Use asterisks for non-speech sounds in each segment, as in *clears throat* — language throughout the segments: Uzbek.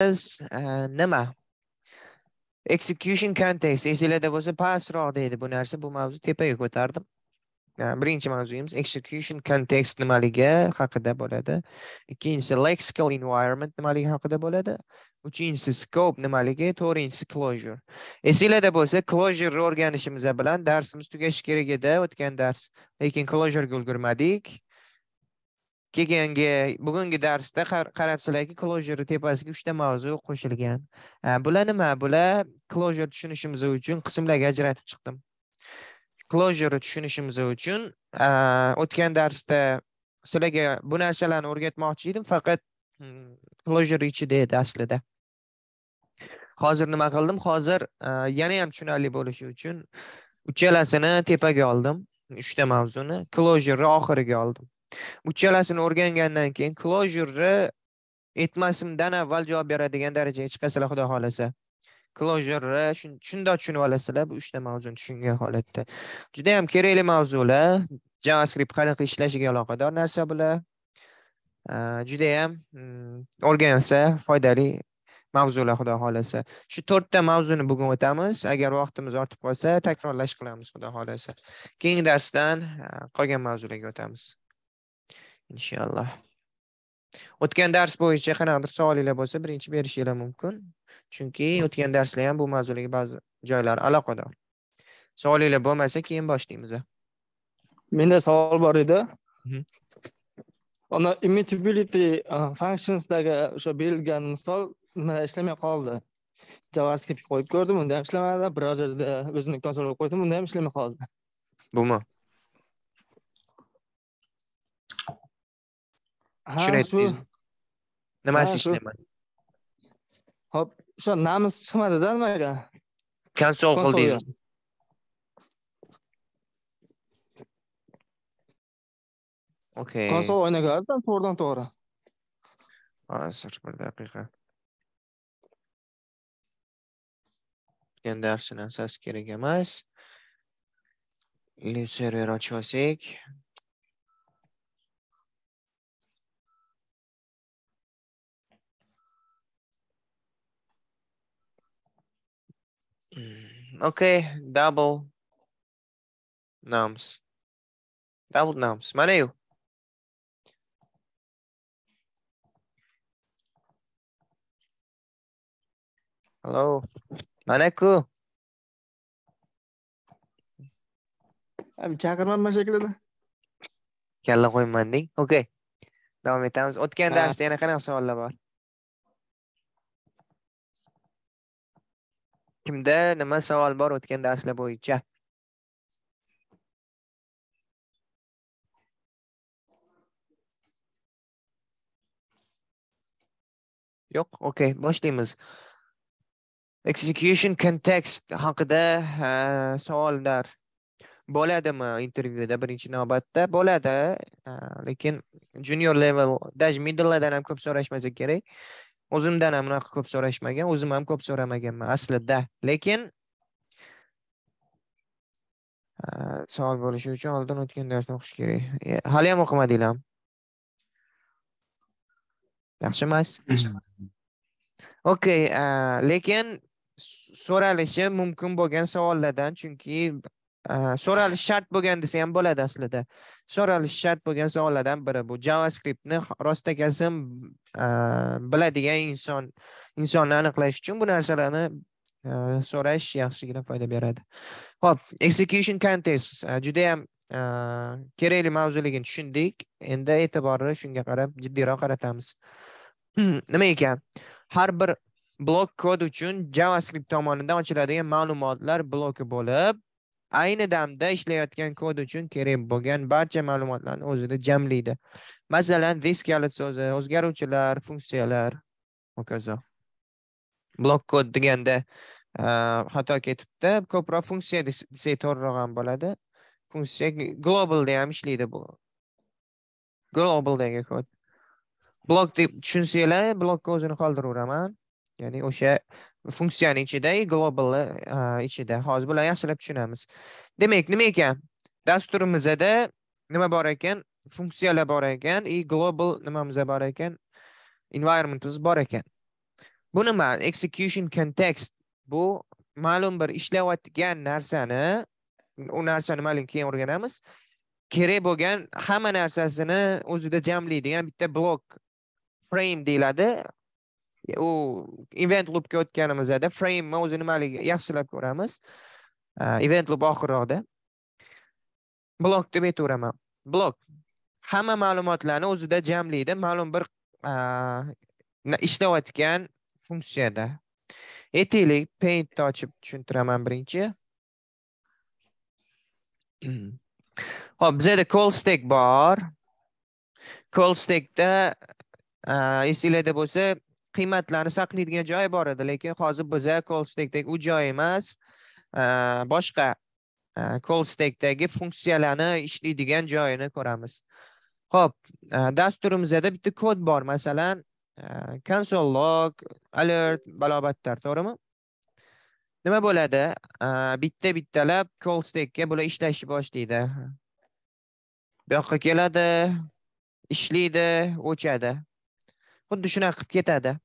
biz eh, nima execution context esinglarda bo'lsa pastroq deydi bu narsa bu mavzu tepaga ko'tardim birinchi mavzuyimiz execution context nimaligi haqida bo'ladi ikkinchisi lexical environment nimaligi haqida bo'ladi uchinchisi scope nimaligi to'rtinchisi closure esinglarda bo'lsa closureni o'rganishimiz bilan darsimiz tugashi kerak edi o'tgan dars lekin closurega ulgurmadik keyingi bugungi darsda qarabsizlarki closure tepasiga 3 ta mavzu qo'shilgan bular nima bular closure tushunishimiz uchun qismlarga ajratib chiqdim closure tushunishimiz uchun o'tgan darsda sizlarga bu narsalarni o'rgatmoqchi edim faqat hmm, closure ichida edi aslida hozir nima qildim hozir yana ham tushunarli bo'lishi uchun uchalasini tepaga oldim 3 ta mavzuni closure oxiriga oldim Uchalasini o'rgangandan keyin closureni etmasimdan avval javob beradigan darajaga chiqasizlar xudo xohlasa. closureni shundoq tushunib olasizlar bu 3 ta mavzuni tushungan holatda. Juda ham kerakli mavzular. JavaScript qanaqa ishlashiga aloqador narsa bular. Juda ham mm, o'rganilsa foydali mavzular xudo xohlasa shu to'rtta mavzuni bugun o'tamiz agar vaqtimiz ortib qolsa takrorlash qilamiz xudo xohlasa keyingi darsdan qolgan mavzularga o'tamiz inshaalloh o'tgan dars bo'yicha qanaqadir savolinglar bo'lsa birinchi berishinglar mumkin chunki o'tgan darslar ham bu mavzuga ba'zi joylari aloqador savolinglar bo'lmasa keyin boshlaymiz menda savol bor edi ana mhm. immutability uh, functionsdagi o'sha berilgan misol nimada ishlamay qoldi javascript qo'yib ko'rdim unda ham ishlamadi brauzerda o'zini konsolga qo'ydim unda ham ishlamay qoldi bumi Shu Ne ishlayman? Hop, o'sha namis chiqmadi-da nimaga? Konsol qildingiz. Okay. Konsol o'ynagandizmi Konsol to'g'ri? Hozir bir daqiqa. Endi darsini asas kerak emas. Live server ochib olsak, okay, double nouns. Double nouns. Manejo. Hello. Maneco. अब क्या करना मजे के लिए क्या लगा कोई मन नहीं ओके दवा में ताऊस और क्या अंदाज़ तेरा कहना सवाल लगा Kimda nima savol bor o'tgan darslar bo'yicha? Yo'q, okay, boshlaymiz. Execution context haqida e, savollar bo'ladimi intervyuda birinchi navbatda bo'ladi, e, lekin junior level, даже middle'lardan ham ko'p so'rashmasa kerak. o'zimdan ham unaqa ko'p so'rashmagan o'zim ham ko'p so'ramaganman aslida lekin savol bo'lishi uchun oldin o'tgan darsni o'qish kerak e, hali ham o'qimadinglarm yaxshi emas *clears throat* okey lekin so'ralishi mumkin bo'lgan savollardan chunki so'ralish shart bo'lgan desa ham bo'ladi aslida so'ralish shart bo'lgan savollardan biri bu javascriptni rostakazim e, biladigan inson insonni aniqlash uchun bu narsalarni e, so'rash yaxshigina foyda beradi ho'p execution context e, judayam kerakli mavzuligini tushundik endi e'tiborni shunga qarab jiddiyroq qaratamiz *clears throat* nima ekan har bir blok kod uchun javascript tomonidan ochiladigan ma'lumotlar bloki bo'lib ayni damda ishlayotgan kod uchun kerak bo'lgan barcha ma'lumotlarni o'zida jamlaydi masalan this kalit so'zi o'zgaruvchilar funksiyalar hokazo blok kod deganda xato ketibdi ko'proq funksiya desak to'g'riroq ham bo'ladi funksiya globalda ham ishlaydi bu globaldagi kod blok deb tushunsanglar blokni o'zini qoldiraveraman ya'ni o'sha funksiyani ichida и globalni ichida hozir bularni yaxshilab tushunamiz demak nima ekan dasturimizda nima bor ekan funksiyalar bor ekan и global nimamiz bor ekan environmentimiz bor ekan bu nima execution context bu ma'lum bir ishlayotgan narsani u narsani ma'lum keyin o'rganamiz kerak bo'lgan hamma narsasini o'zida jamlaydigan bitta blok frame deyiladi u event loopga o'tganimizda frame o'zi nimaligi yaxshilab ko'ramiz event loop oxirroqda blok deb aytaveraman blok hamma ma'lumotlarni o'zida jamlaydi ma'lum bir ishlayotgan funksiyada aytaylik paintni ochib tushuntiraman birinchi *clears throat* hop bizada call stack bor call stackda esinglarda bo'lsa qiymatlarni saqlaydigan joy bor edi lekin hozir biza call stackdagi u joy emas boshqa e, call stackdagi funksiyalarni ishlaydigan joyini ko'ramiz ho'p e, dasturimizda bitta kod bor masalan console log alert balobatlar to'g'rimi nima bo'ladi e, bitta bittalab call stackga bular ishlashni boshlaydi bu yoqqa keladi ishlaydi o'chadi xuddi shunaqa qilib ketadi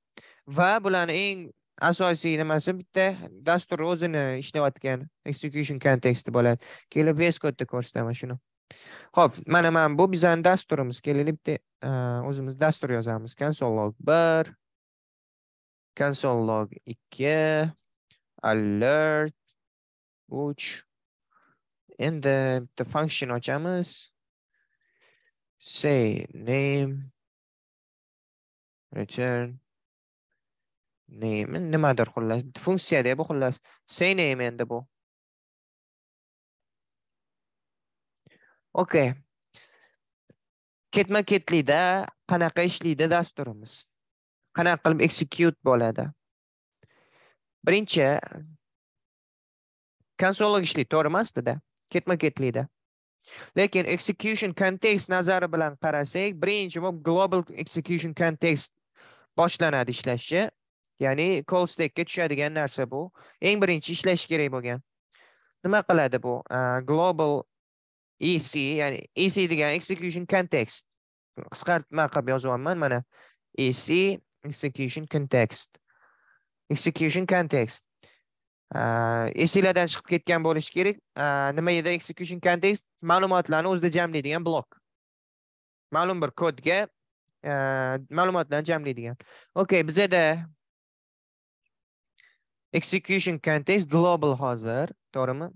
va bularni eng asosiy nimasi bitta dastur o'zini ishlayotgan execution konteksti bo'ladi kelib VS Code'da ko'rsataman shuni ho'p mana mana bu bizani dasturimiz keling bitta e, o'zimiz dastur yozamiz konsol log 1 konsol log 2 alert 3 endi bitta function ochamiz say name return Nemen nimadir xullas funksiyada bu xullas say name endi bu okay ketma ketlikda qanaqa ishlaydi dasturimiz qanaqa qilib execute bo'ladi birinchi konsolog ishlaydi to'g'ri emasdi-da? ketma ketlikda lekin execution context nazari bilan qarasak birinchi bo'lib global execution context boshlanadi ishlashi ya'ni call stackga tushadigan narsa bu eng birinchi ishlash kerak bo'lgan nima qiladi bu uh, global ec ya'ni ec degan execution context qisqartma qilib yozyapman mana ec execution context execution context esinglardan chiqib ketgan bo'lishi kerak nima edi execution context ma'lumotlarni o'zida jamlaydigan blok ma'lum bir kodga ma'lumotlarni jamlaydigan okey bizada execution context global hozir to'g'rimi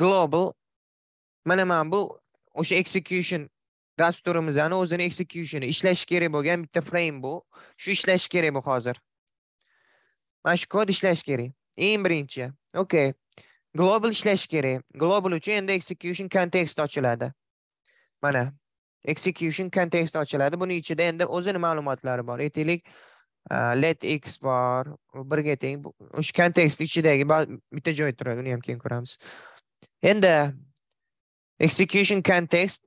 global mana mana bu o'sha execution dasturimizni o'zini execution ishlashi kerak bo'lgan bitta frame bu shu ishlashi kerak bu hozir mana shu kod ishlashi kerak eng birinchi okay global ishlashi kerak global uchun endi execution context ochiladi mana execution context ochiladi buni ichida endi o'zini ma'lumotlari bor aytaylik Э, let x bor birga teng o'sha kontekst ichidagi bitta joy turadi uni ham keyin ko'ramiz endi execution context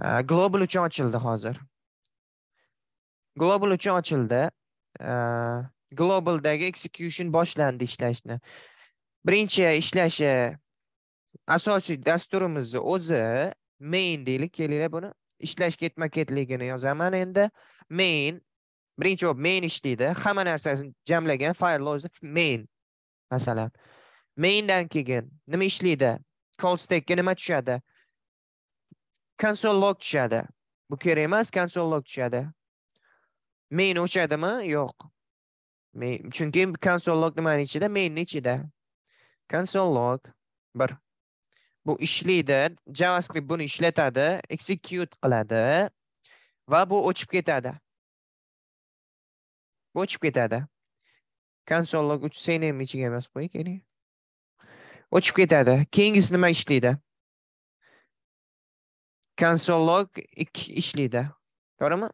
e, global uchun ochildi hozir global uchun ochildi e, globaldagi execution boshlandi ishlashni birinchi ishlashi asosiy dasturimizni o'zi main deylik kelinglar buni ishlash ketma ketligini yozaman endi main birinchi bo'lib main ishlaydi hamma narsasini jamlagan fayl o'zi main masalan maindan keyin nima ishlaydi call stackga nima tushadi console log tushadi bu kerak emas console log tushadi main o'chadimi yo'q chunki console log nimani ichida mainni ichida console log bir bu ishlaydi javascript buni ishlatadi execute qiladi va bu o'chib ketadi o'chib ketadi konsolog uch cnm ichiga emas qo'y keling o'chib ketadi keyingisi nima ishlaydi konsolog log ishlaydi to'g'rimi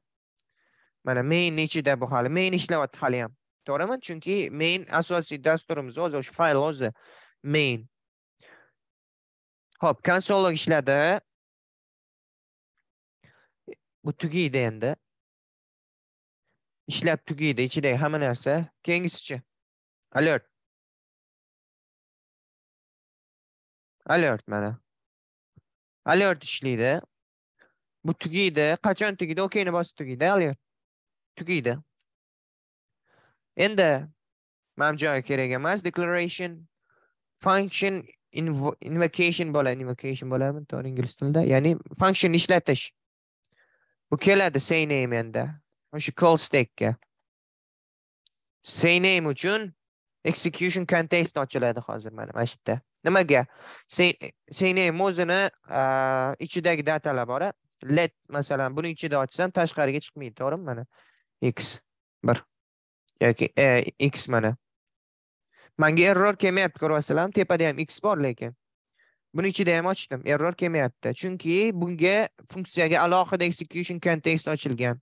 mana main nechida bu hali main ishlayapti hali ham to'g'rimi chunki main asosiy dasturimiz o'zi o'sha fayl o'zi main ho'p log ishladi bu tugaydi endi ishlab tugaydi ichidagi hamma narsa keyingisichi alert alert mana alert ishlaydi bu tugaydi qachon tugaydi okeyni bosib tugaydi alert tugaydi endi mana bu joyga kerak emas declaration function invocation bo'ladi invocation bo'ladimi to'g'ri ingliz tilida ya'ni function ishlatish bu keladi say name endi o'sha call stackga say uchun execution context ochiladi hozir mana mana shu yerda nimaga name o'zini ichidagi datalar bor let masalan buni ichida ochsam tashqariga chiqmaydi to'g'rimi mana x bir yoki e, x mana manga error kelmayapti ko'ryapsizlarmi tepada ham x bor lekin buni ichida ham ochdim error kelmayapti chunki bunga funksiyaga alohida execution context ochilgan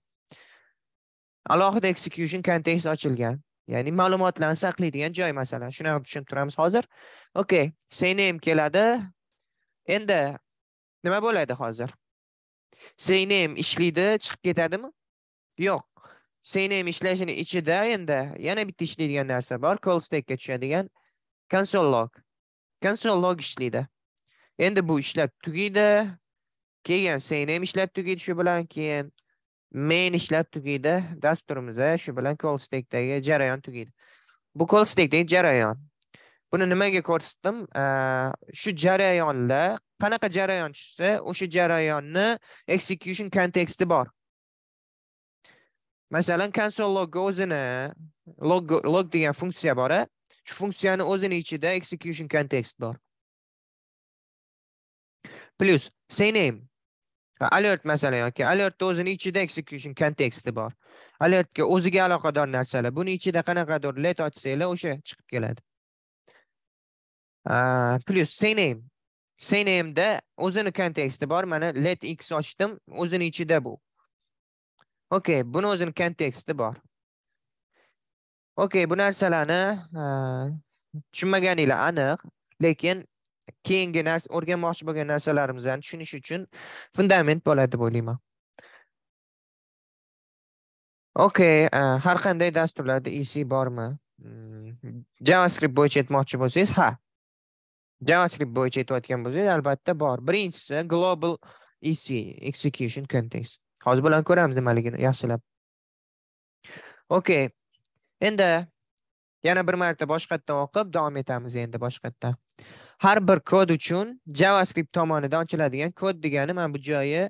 alohida execution context ochilgan ya'ni ma'lumotlarni saqlaydigan joy masalan shunaqa tushunib turamiz hozir okey cname keladi endi nima bo'ladi hozir cname ishlaydi chiqib ketadimi yo'q cname ishlashini ichida endi yana bitta ishlaydigan narsa bor call stackga tushadigan console log console log ishlaydi endi bu ishlab tugaydi keyin cname ishlab tugaydi shu bilan keyin main ishlab tugaydi dasturimiz shu bilan call stackdagi jarayon tugaydi bu call stackdagi jarayon buni nimaga ko'rsatdim shu jarayonlar qanaqa jarayon tushsa o'sha jarayonni execution konteksti bor masalan console logga o'zini log log degan funksiya bor shu funksiyani o'zini ichida execution kontekst bor plus say name alert masalan yoki alertni o'zini ichida execution konteksti bor alertga o'ziga aloqador narsalar buni ichida qanaqadir let ochsanglar o'sha chiqib keladi plyus cname cnameda o'zini konteksti bor mana let x ochdim o'zini ichida bu okey buni o'zini konteksti bor okey bu narsalarni tushunmaganinglar aniq lekin keyingi narsa o'rganmoqchi bo'lgan narsalarimizni tushunish uchun fundament bo'ladi deb o'ylayman okay har qanday dasturlarda ec bormi hmm, javascript bo'yicha aytmoqchi bo'lsangiz ha javascript bo'yicha aytayotgan bo'lsangiz albatta bor birinchisi global ec execution context hozir bilan ko'ramiz nimaligini yaxshilab okay endi yana bir marta boshqatdan o'qib davom etamiz endi boshqatdan har bir kod uchun javascript tomonidan ochiladigan kod degani mana bu joyi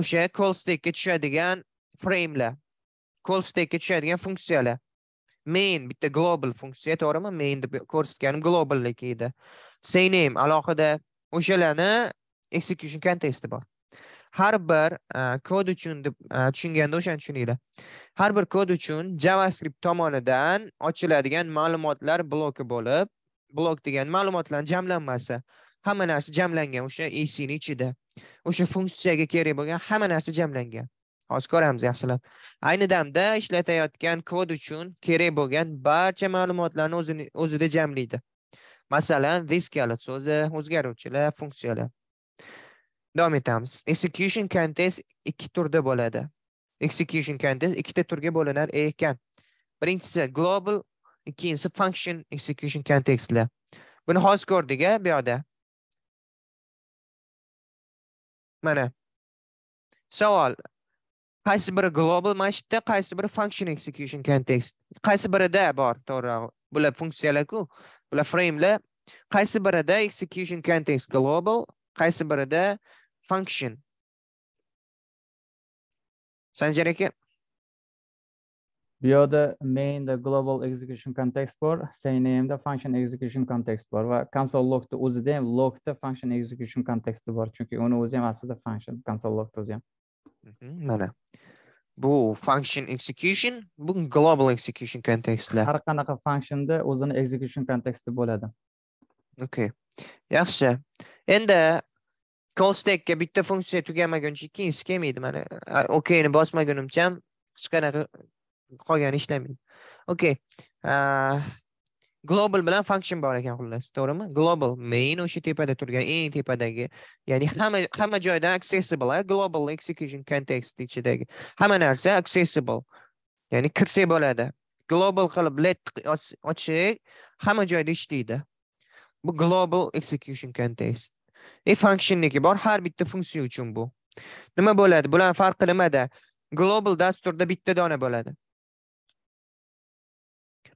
o'sha call stackga tushadigan framelar call stackga tushadigan funksiyalar main bitta global funksiya to'g'rimi main deb ko'rsatganim globallik edi say name alohida o'shalarni execution konteksti bor har bir e, kod uchun deb e, tushunganda o'shani tushuninglar har bir kod uchun javascript tomonidan ochiladigan ma'lumotlar bloki bo'lib blok degan ma'lumotlar jamlanmasi hamma narsa jamlangan o'sha esini ichida o'sha funksiyaga kerak bo'lgan hamma narsa jamlangan hozir ko'ramiz yaxshilab ayni damda ishlatayotgan kod uchun kerak bo'lgan barcha ma'lumotlarni o'zini o'zida jamlaydi masalan this kalit so'zi o'zgaruvchilar funksiyalar davom etamiz execution context ikki turda bo'ladi execution context ikkita turga bo'linar ekan birinchisi global ikkinchisi function execution kontekstlar buni hozir ko'rdik a bu yoqda mana savol qaysi biri global mashinada qaysi biri function execution kontekst qaysi birida bor to'g'rirog'i bular funksiyalarku bular framelar qaysi birida execution context global qaysi birida function sanjar aka bu main mainda global execution context bor seni da function execution context bor va console logni o'zida ham logda function execution contexti bor chunki uni o'zi ham aslida function console logni o'zi ham mana bu function execution bu global execution contextlar har qanaqa functionda o'zini execution konteksti bo'ladi okay yaxshi endi call stackga bitta funksiya tugamaguncha ikkinchisi kelmaydi mana okeyni bosmagunimcha ham hech qanaqa qolgani ishlamaydi okey global bilan function bor ekan xullas to'g'rimi global main o'sha tepada turgan eng tepadagi ya'ni hamma hamma joydan accessible global execution context ichidagi hamma narsa accessible ya'ni kirsa bo'ladi global qilib let ochsak hamma joyda ishlaydi bu global execution context e functionniki bor har bitta funksiya uchun bu nima bo'ladi bularni farqi nimada global dasturda bitta dona bo'ladi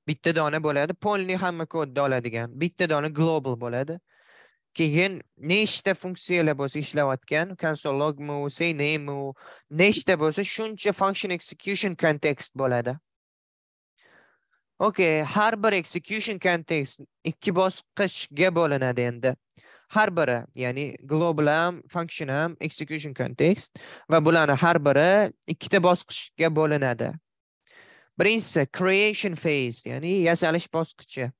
bitta dona bo'ladi polni hamma kodni oladigan bitta dona global bo'ladi keyin nechta funksiyalar bo'lsa ishlayotgan console logmi say nechta bo'lsa shuncha function execution context bo'ladi okey har bir execution context ikki bosqichga bo'linadi endi har biri ya'ni global ham function ham execution context va bularni har biri ikkita bosqichga bo'linadi Birinchisi creation phase, ya'ni yasalish bosqichi.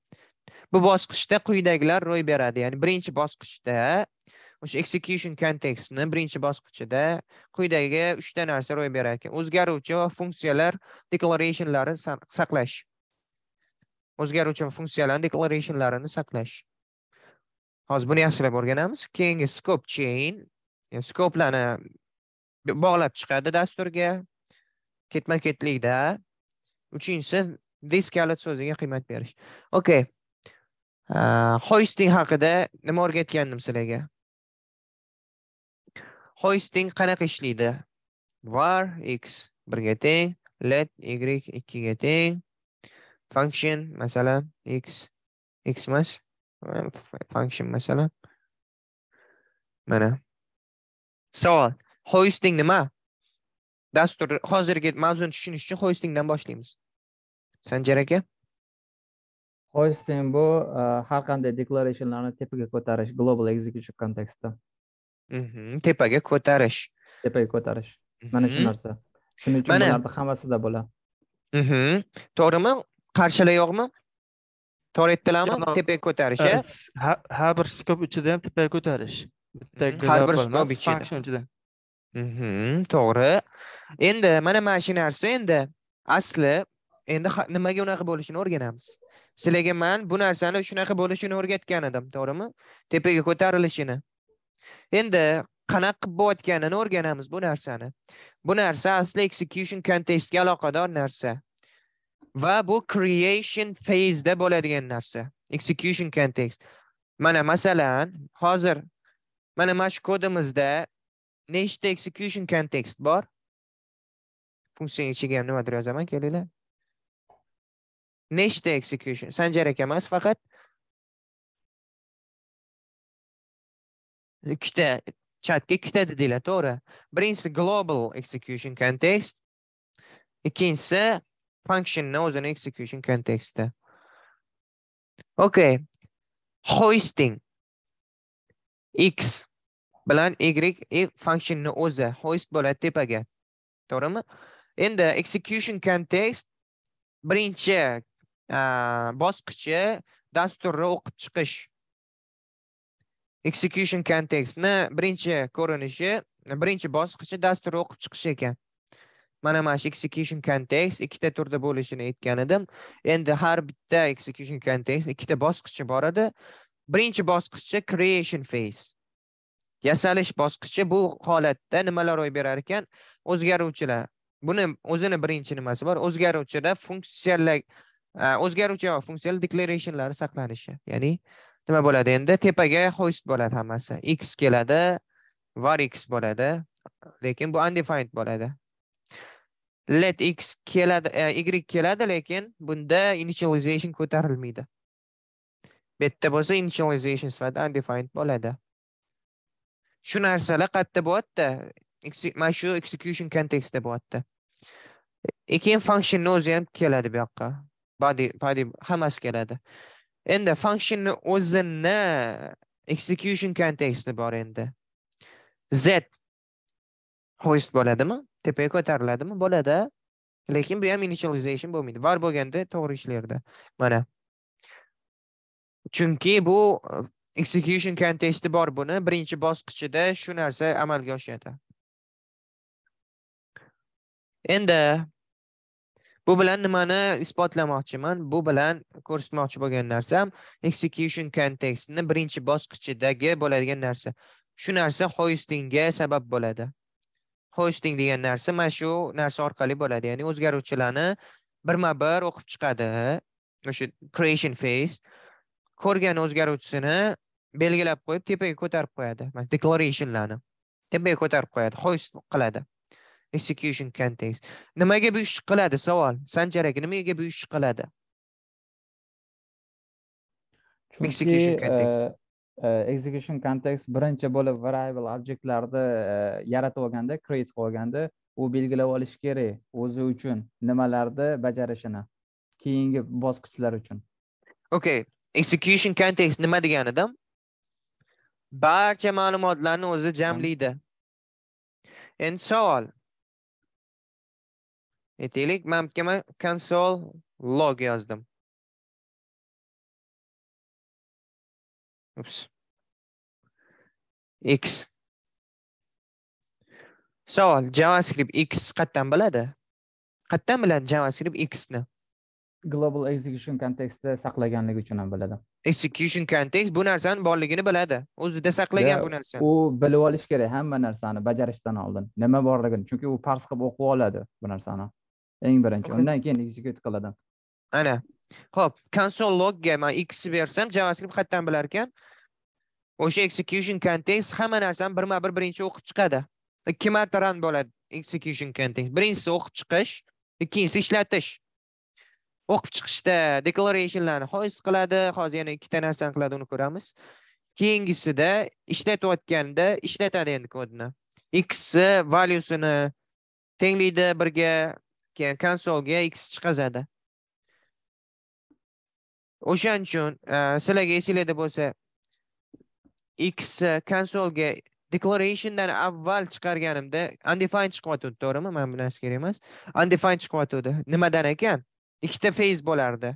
Bu bosqichda quyidagilar ro'y beradi. Ya'ni birinchi bosqichda o'sha execution kontekstni birinchi bosqichida quyidagi 3 ta narsa ro'y berar ekan. O'zgaruvchi va funksiyalar declarationlari saqlash. O'zgaruvchi va funksiyalar declarationlarini saqlash. Hozir buni yaxshilab o'rganamiz. Keyingi scope chain, yani scopelarni bog'lab chiqadi dasturga. Ketma-ketlikda uchinchisi this kalit so'ziga qiymat berish okay hoisting haqida nima o'rgatgandim sizlarga hoisting qanaqa ishlaydi var x birga teng let y ikkiga teng function masalan x x emas function masalan mana savol hoisting nima dastur hozirgi mavzuni tushunish uchun hoistingdan boshlaymiz sanjar aka hoisting bu e, har qanday deklarationlarni tepaga ko'tarish global execution kontekstda mhm, tepaga ko'tarish tepaga ko'tarish mhm. mana shu narsa shuning uchun bularni hammasida bo'ladi mhm. to'g'rimi to'g'ri aytdilarmi tepaga ko'tarish har bir skop ichida ham tepaga ko'tarish bitta har bir skop ichida Mhm, to'g'ri. Endi mana mana shu narsa endi asli endi nimaga unaqa bo'lishini o'rganamiz. Sizlarga men bu narsani shunaqa bo'lishini o'rgatgan edim, to'g'rimi? Tepaga ko'tarilishini. Endi qanaqa qilib bo'layotganini o'rganamiz bu narsani. Bu narsa asli execution contextga aloqador narsa. Va bu creation phase da bo'ladigan narsa. Execution context. Mana masalan, hozir mana mana shu kodimizda nechta execution context bor funksiyaning ichiga ham nimadir yozaman kelinglar nechta execution sanjar aka emas faqat ikkita chatga ikkita dedinglar to'g'ri birinchisi global execution context ikkinchisi functionni o'zini execution kontekstida okay hoisting x bilan y if functionini o'zi hoist bo'ladi tepaga. To'g'rimi? Endi execution context birinchi bosqichi dasturni o'qib chiqish. Execution contextni birinchi ko'rinishi, birinchi bosqichi dasturni o'qib chiqish ekan. mana mana shu execution context ikkita turda bo'lishini aytgan edim endi har bitta execution context ikkita bosqichi bor edi birinchi bosqichi creation phase Yasalish bosqichi bu holatda nimalar ro'y berar ekan? O'zgaruvchilar. Buni o'zini birinchi nimasi bor? O'zgaruvchida funksiyalar e, o'zgaruvchi va funksiyal declarationlari saqlanishi. Ya'ni nima bo'ladi endi? Tepaga hoist bo'ladi hammasi. x keladi, var x bo'ladi, lekin bu undefined bo'ladi. let x keladi e, y keladi lekin bunda initialization ko'tarilmaydi bu yerda bo'lsa initialization sifatida undefined bo'ladi shu narsalar qayerda bo'lyapti mana shu execution kontekstda bo'lyapti keyin function o'zi ham keladi bu yoqqa body body hammasi keladi endi functionni o'zini execution konteksti bor endi z hoist bo'ladimi tepaga ko'tariladimi bo'ladi lekin bu ham initialization bo'lmaydi var bo'lganda to'g'ri ishlaydi mana chunki bu execution konteksti bor buni birinchi bosqichida shu narsa amalga oshadi endi bu bilan nimani isbotlamoqchiman bu bilan ko'rsatmoqchi bo'lgan narsam execution kontekstini birinchi bosqichidagi bo'ladigan narsa shu narsa hostingga sabab bo'ladi hosting degan narsa mana shu narsa orqali bo'ladi ya'ni o'zgaruvchilarni birma bir o'qib chiqadi o'sha creation phase ko'rgan o'zgaruvchisini belgilab qo'yib tepaga ko'tarib qo'yadi declarationlarni tepaga ko'tarib qo'yadi hoist qiladi execution context nimaga bu ishni qiladi savol sanjaraga nimaga bu ishni qiladi execution context e, e, execution context birinchi bo'lib variable objektlarni e, yaratib olganda create qilib olganda u belgilab olishi kerak o'zi uchun nimalarni bajarishini keyingi bosqichlar uchun okay execution context nima deganida barcha ma'lumotlarni o'zi jamlaydi endi savol aytaylik man bitgama konsol log yozdim ups x savol javascript x qayerdan biladi qayerdan biladi javascript x ni global execution kontekstda saqlaganligi uchun ham biladi execution kontekst bu narsani borligini biladi o'zida saqlagan bu narsani u bilib olish kerak hamma narsani bajarishdan oldin nima borligini chunki u pars qilib o'qib oladi bu narsani eng birinchi undan keyin execute qiladi ana ho'p konsol logga man x bersam javascript qayerdan bilar ekan o'sha execution kontekst hamma narsani birma bir birinchi o'qib chiqadi ikki marta run bo'ladi execution kontekst birinchisi o'qib chiqish ikkinchisi ishlatish o'qib chiqishda deklarationlarni hozir qiladi hozir yana ikkita narsani qiladi uni ko'ramiz keyingisida ishlatayotganda ishlatadi endi kodni x valyusini tenglikda birga keyin konsolga x chiqazadi o'shaning uchun e, sizlarga esinglarda bo'lsa x konsolga declarationdan avval chiqarganimda undefined chiqyotgandi to'g'rimi mana bu narsa kerak emas undefined chiqyotgandi nimadan ekan ikkita phase bo'lardi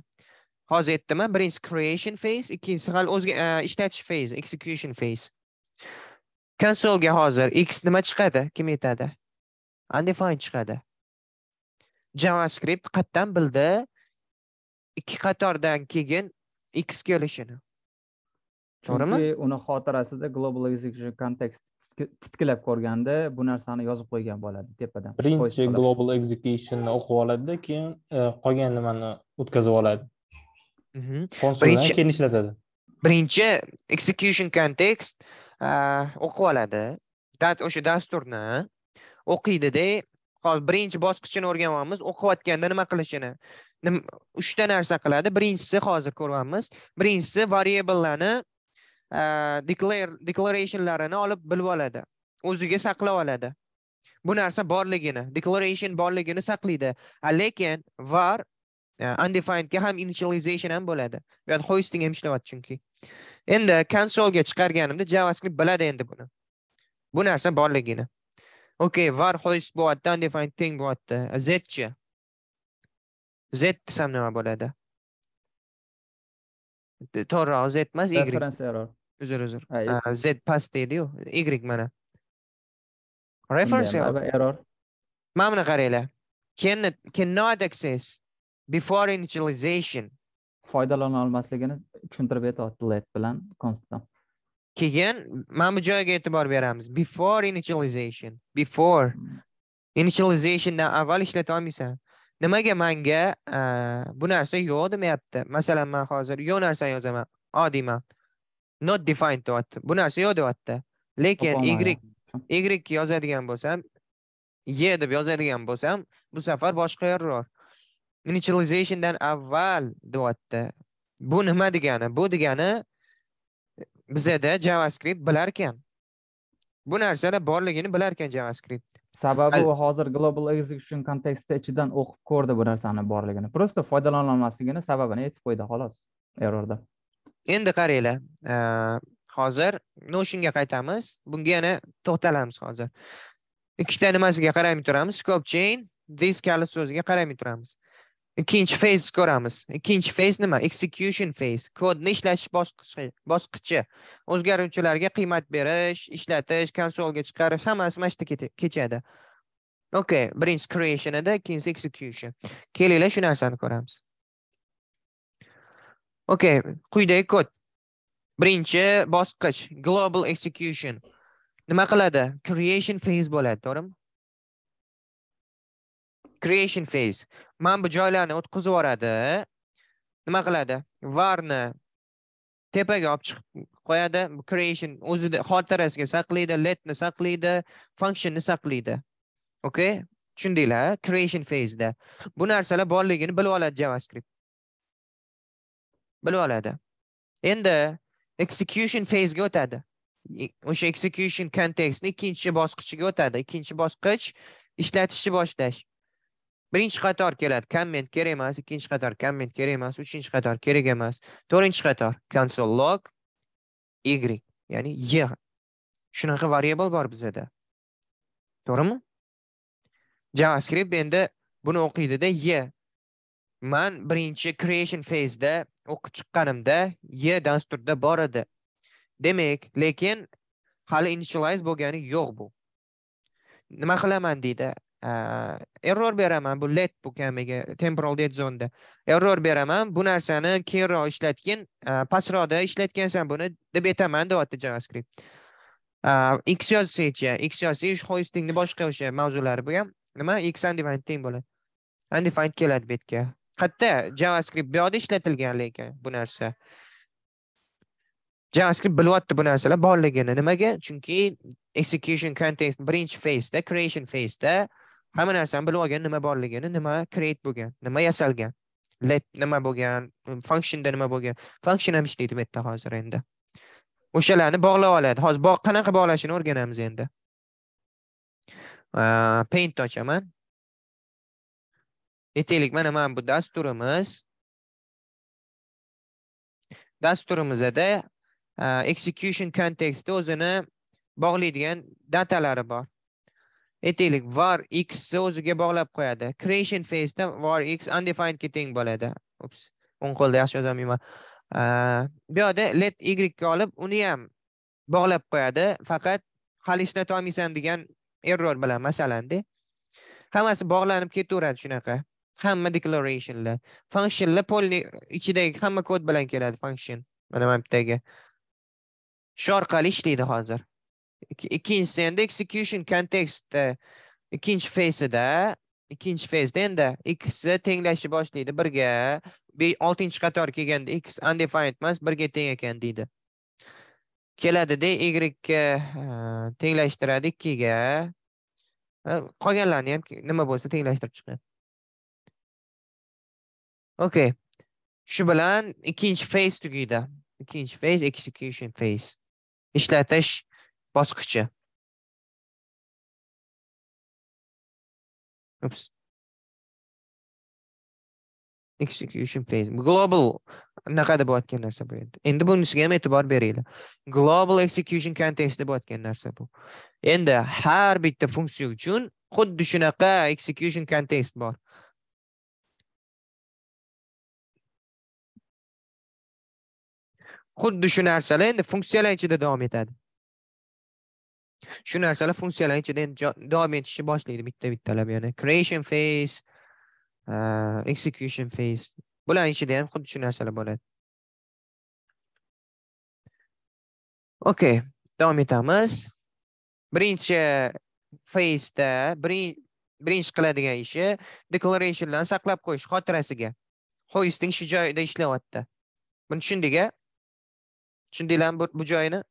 hozir aytdim-a, birinchisi creation phase ikkinchisi hal o'zga e, ishlatish phase execution phase ga hozir x nima chiqadi kim aytadi undefined chiqadi javascript qatdan bildi ikki qatordan keyin x kelishini to'g'rimi uni xotirasida global execution context titkilab ko'rganda bu narsani yozib qo'ygan bo'ladi tepadan birinchi global executionni o'qib oladida keyin e, qolgan nimani o'tkazib oladi konsoldan mhm. keyin ishlatadi birinchi execution context e, o'qib oladi o'sha dasturni o'qiydida hozir birinchi bosqichini o'rganyapmiz o'qiyotganda nima qilishini uchta narsa qiladi birinchisi hozir ko'ryapmiz birinchisi variablelarni Э, declare declarationlarini olib bilib oladi o'ziga saqlab oladi bu narsa borligini declaration borligini saqlaydi lekin var e, undefinedga ham initialization ham bo'ladi bu yerda hoisting ham ishlayapti chunki endi konsolga chiqarganimda javascript biladi endi buni bu narsa borligini okay var hoist bo'lyapti undefined teng bo'lyapti zchi z desam nima bo'ladi to'g'riroq z emas y uzr uzr z past deydiyu y mana reference error mana buni qaranglar can cannot access before initialization foydalana olmasligini tushuntirib aytyapti let bilan constant keyin mana bu joyga e'tibor beramiz before initialization before hmm. initializationdan avval ishlata olmaysan nimaga manga bu narsa yo'q demayapti masalan man hozir yo'q narsani yozaman oddiy not defined deyapti bu narsa yo'q deyapti lekin y y yozadigan bo'lsam y deb yozadigan bo'lsam bu safar boshqa error initializationdan avval deyapti bu nima degani bu degani bizada javascript bilar ekan. bu narsada borligini bilar ekan javascript sababi u hozir global execution kontekstida ichidan e o'qib ko'rdi bu narsani borligini просто foydalanolmasligini sababini aytib qo'ydi xolos errorda endi qaranglar e, hozir notionga qaytamiz bunga yana to'xtalamiz hozir ikkita nimasiga qaramay turamiz scope chain this kalit so'ziga qaramay turamiz ikkinchi phase ko'ramiz ikkinchi phase nima execution phase kodni ishlatish bosqichi bosqichi. o'zgaruvchilarga qiymat berish ishlatish konsolga chiqarish hammasi mana shu yerda kechadi okay birinchi creation edi ikkinchi execution kelinglar shu narsani ko'ramiz Okay, quyidagi kod. Birinchi bosqich global execution. Nima qiladi? Creation phase bo'ladi, to'g'rimi? Creation phase. Mana bu joylarni o'tkazib yuboradi. Nima qiladi? Varni tepaga olib chiqib qo'yadi. Creation o'zida xotirasiga saqlaydi, letni saqlaydi, functionni saqlaydi. Okay? Tushundinglar? Creation phase da. Bu narsalar borligini bilib oladi JavaScript. bilib oladi endi execution phase ga o'tadi o'sha execution kontekstni ikkinchi bosqichiga o'tadi ikkinchi bosqich ishlatishni boshlash birinchi qator keladi komment kerak emas ikkinchi qator komment kerak emas uchinchi qator kerak emas to'rtinchi qator console log y ya'ni y shunaqa variable bor bizada to'g'rimi javascript endi buni o'qiydida y man birinchi creation phase da o'qib chiqqanimda e dasturda bor edi demak lekin hali initialize bo'lgani yo'q bu nima qilaman deydi error beraman bu let bu kamiga temporal dead zonda error beraman bu narsani keyinroq ishlatgin pastroqda ishlatgansan buni deb aytaman deyapti javascript x yozsangchi x yozsa hoistingni boshqa o'sha mavzulari bu ham nima x undefined teng bo'ladi undefined keladi bu yerga qayerda javascript bu yoqda ishlatilgan lekin bu narsa javascript bilyapti bu narsalar borligini nimaga chunki execution context birinchi feysda creation feysda hamma narsani bilib olgan nima borligini nima create bo'lgan nima yasalgan let nima bo'lgan functionda nima bo'lgan function ham ishlaydi bu yerda hozir endi o'shalarni bog'lab oladi hozir qanaqa bog'lashini o'rganamiz endi paint ochaman aytaylik mana mana bu dasturimiz dasturimizda e, execution kontekstda o'zini bog'laydigan datalari bor aytaylik var x ni o'ziga bog'lab qo'yadi creation phaseda var x undefined ga teng bo'ladi ups o'ng qo'lda yaxshi yozolmayman e, bu yerda let y ga olib uni ham bog'lab qo'yadi faqat hali olmaysan degan error bilan masalan-da. hammasi bog'lanib ketaveradi shunaqa hamma declarationlar functionlar polni ichidagi hamma kod bilan keladi function mana mana bittagi shu orqali ishlaydi hozir ikkinchisi endi execution kontekstda ikkinchi feysida ikkinchi fezda endi ikkisi tenglashni boshlaydi birga oltinchi qator kelganda x undefined emas birga teng ekan deydi keladida y ga e, tenglashtiradi ikkiga qolganlarni ham nima bo'lsa tenglashtirib chiqadi Okay. Shu bilan ikkinchi phase tugaydi. Ikkinchi phase execution phase. Ishlatish bosqichi. Oops. Execution phase. Global naqada bo'layotgan narsa bu endi. Endi bunisiga ham e'tibor beringlar. Global execution contextda bo'layotgan narsa bu. Endi har bitta funksiya uchun xuddi shunaqa execution context bor. xuddi shu narsalar endi funksiyalar ichida davom etadi shu narsalar funksiyalar ichida endi davom etishni boshlaydi bitta bittalab ya'ni creation phase uh, execution phase bular ichida ham xuddi shu narsalar bo'ladi okey davom etamiz birinchi phase da, birinchi qiladigan ishi declarationlarni saqlab qo'yish xotirasiga hoisting shu joyda ishlayapti buni tushundik tushundinglarmi bu, bu joyini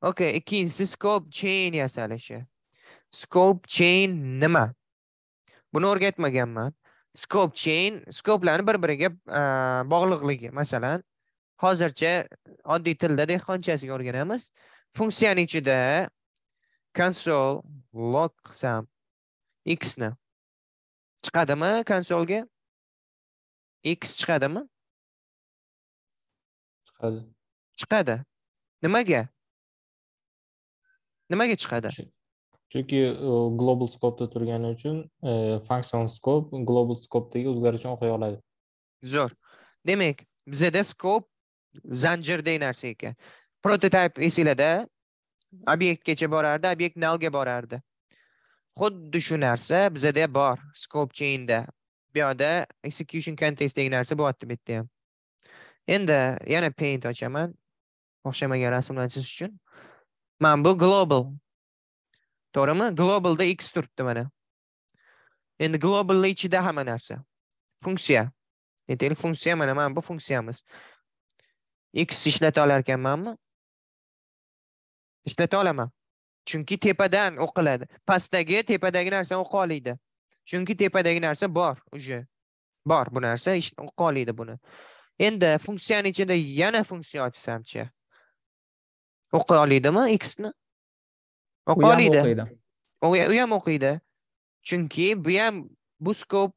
okay ikkinchisi scope chain yasalishi scope chain nima buni o'rgatmaganman scope chain skoplarni bir biriga e, bog'liqligi masalan hozircha oddiy tilda dehqonchasiga o'rganamiz funksiyaning ichida console log qilsam x ni chiqadimi konsolga x chiqadimi chiqadi chiqadi nimaga nimaga chiqadi chunki global scopeda turgani uchun e, function scope global scopedagi o'zgarishni o'qiy oladi zo'r demak bizada scope zanjirdagi narsa ekan prototype esinglarda obyektgacha borardi obyekt nalga borardi xuddi shu narsa bizada bor scope chainda bu yoqda execution context degan narsa bo'lyapti bu yerda ham Endi yana paint ochaman. O'xshamagan rasmlarni chizish uchun. Mana bu global. To'g'rimi? Globalda x turibdi mana. Endi global ichida hamma narsa. Funksiya. Aytaylik funksiya mana mana bu funksiyamiz. x ishlata olar ekanmanmi? Ishlata olaman. Chunki tepadan o'qiladi. Pastdagi tepadagi narsani o'qa olaydi. Chunki tepadagi narsa bor, uje. Bor bu narsa, o'qa olaydi buni. endi funksiyani ichida yana funksiya ochsamchi o'qiy oladimi xni o'qiy oladi u ham o'qiydi chunki bu ham bu scope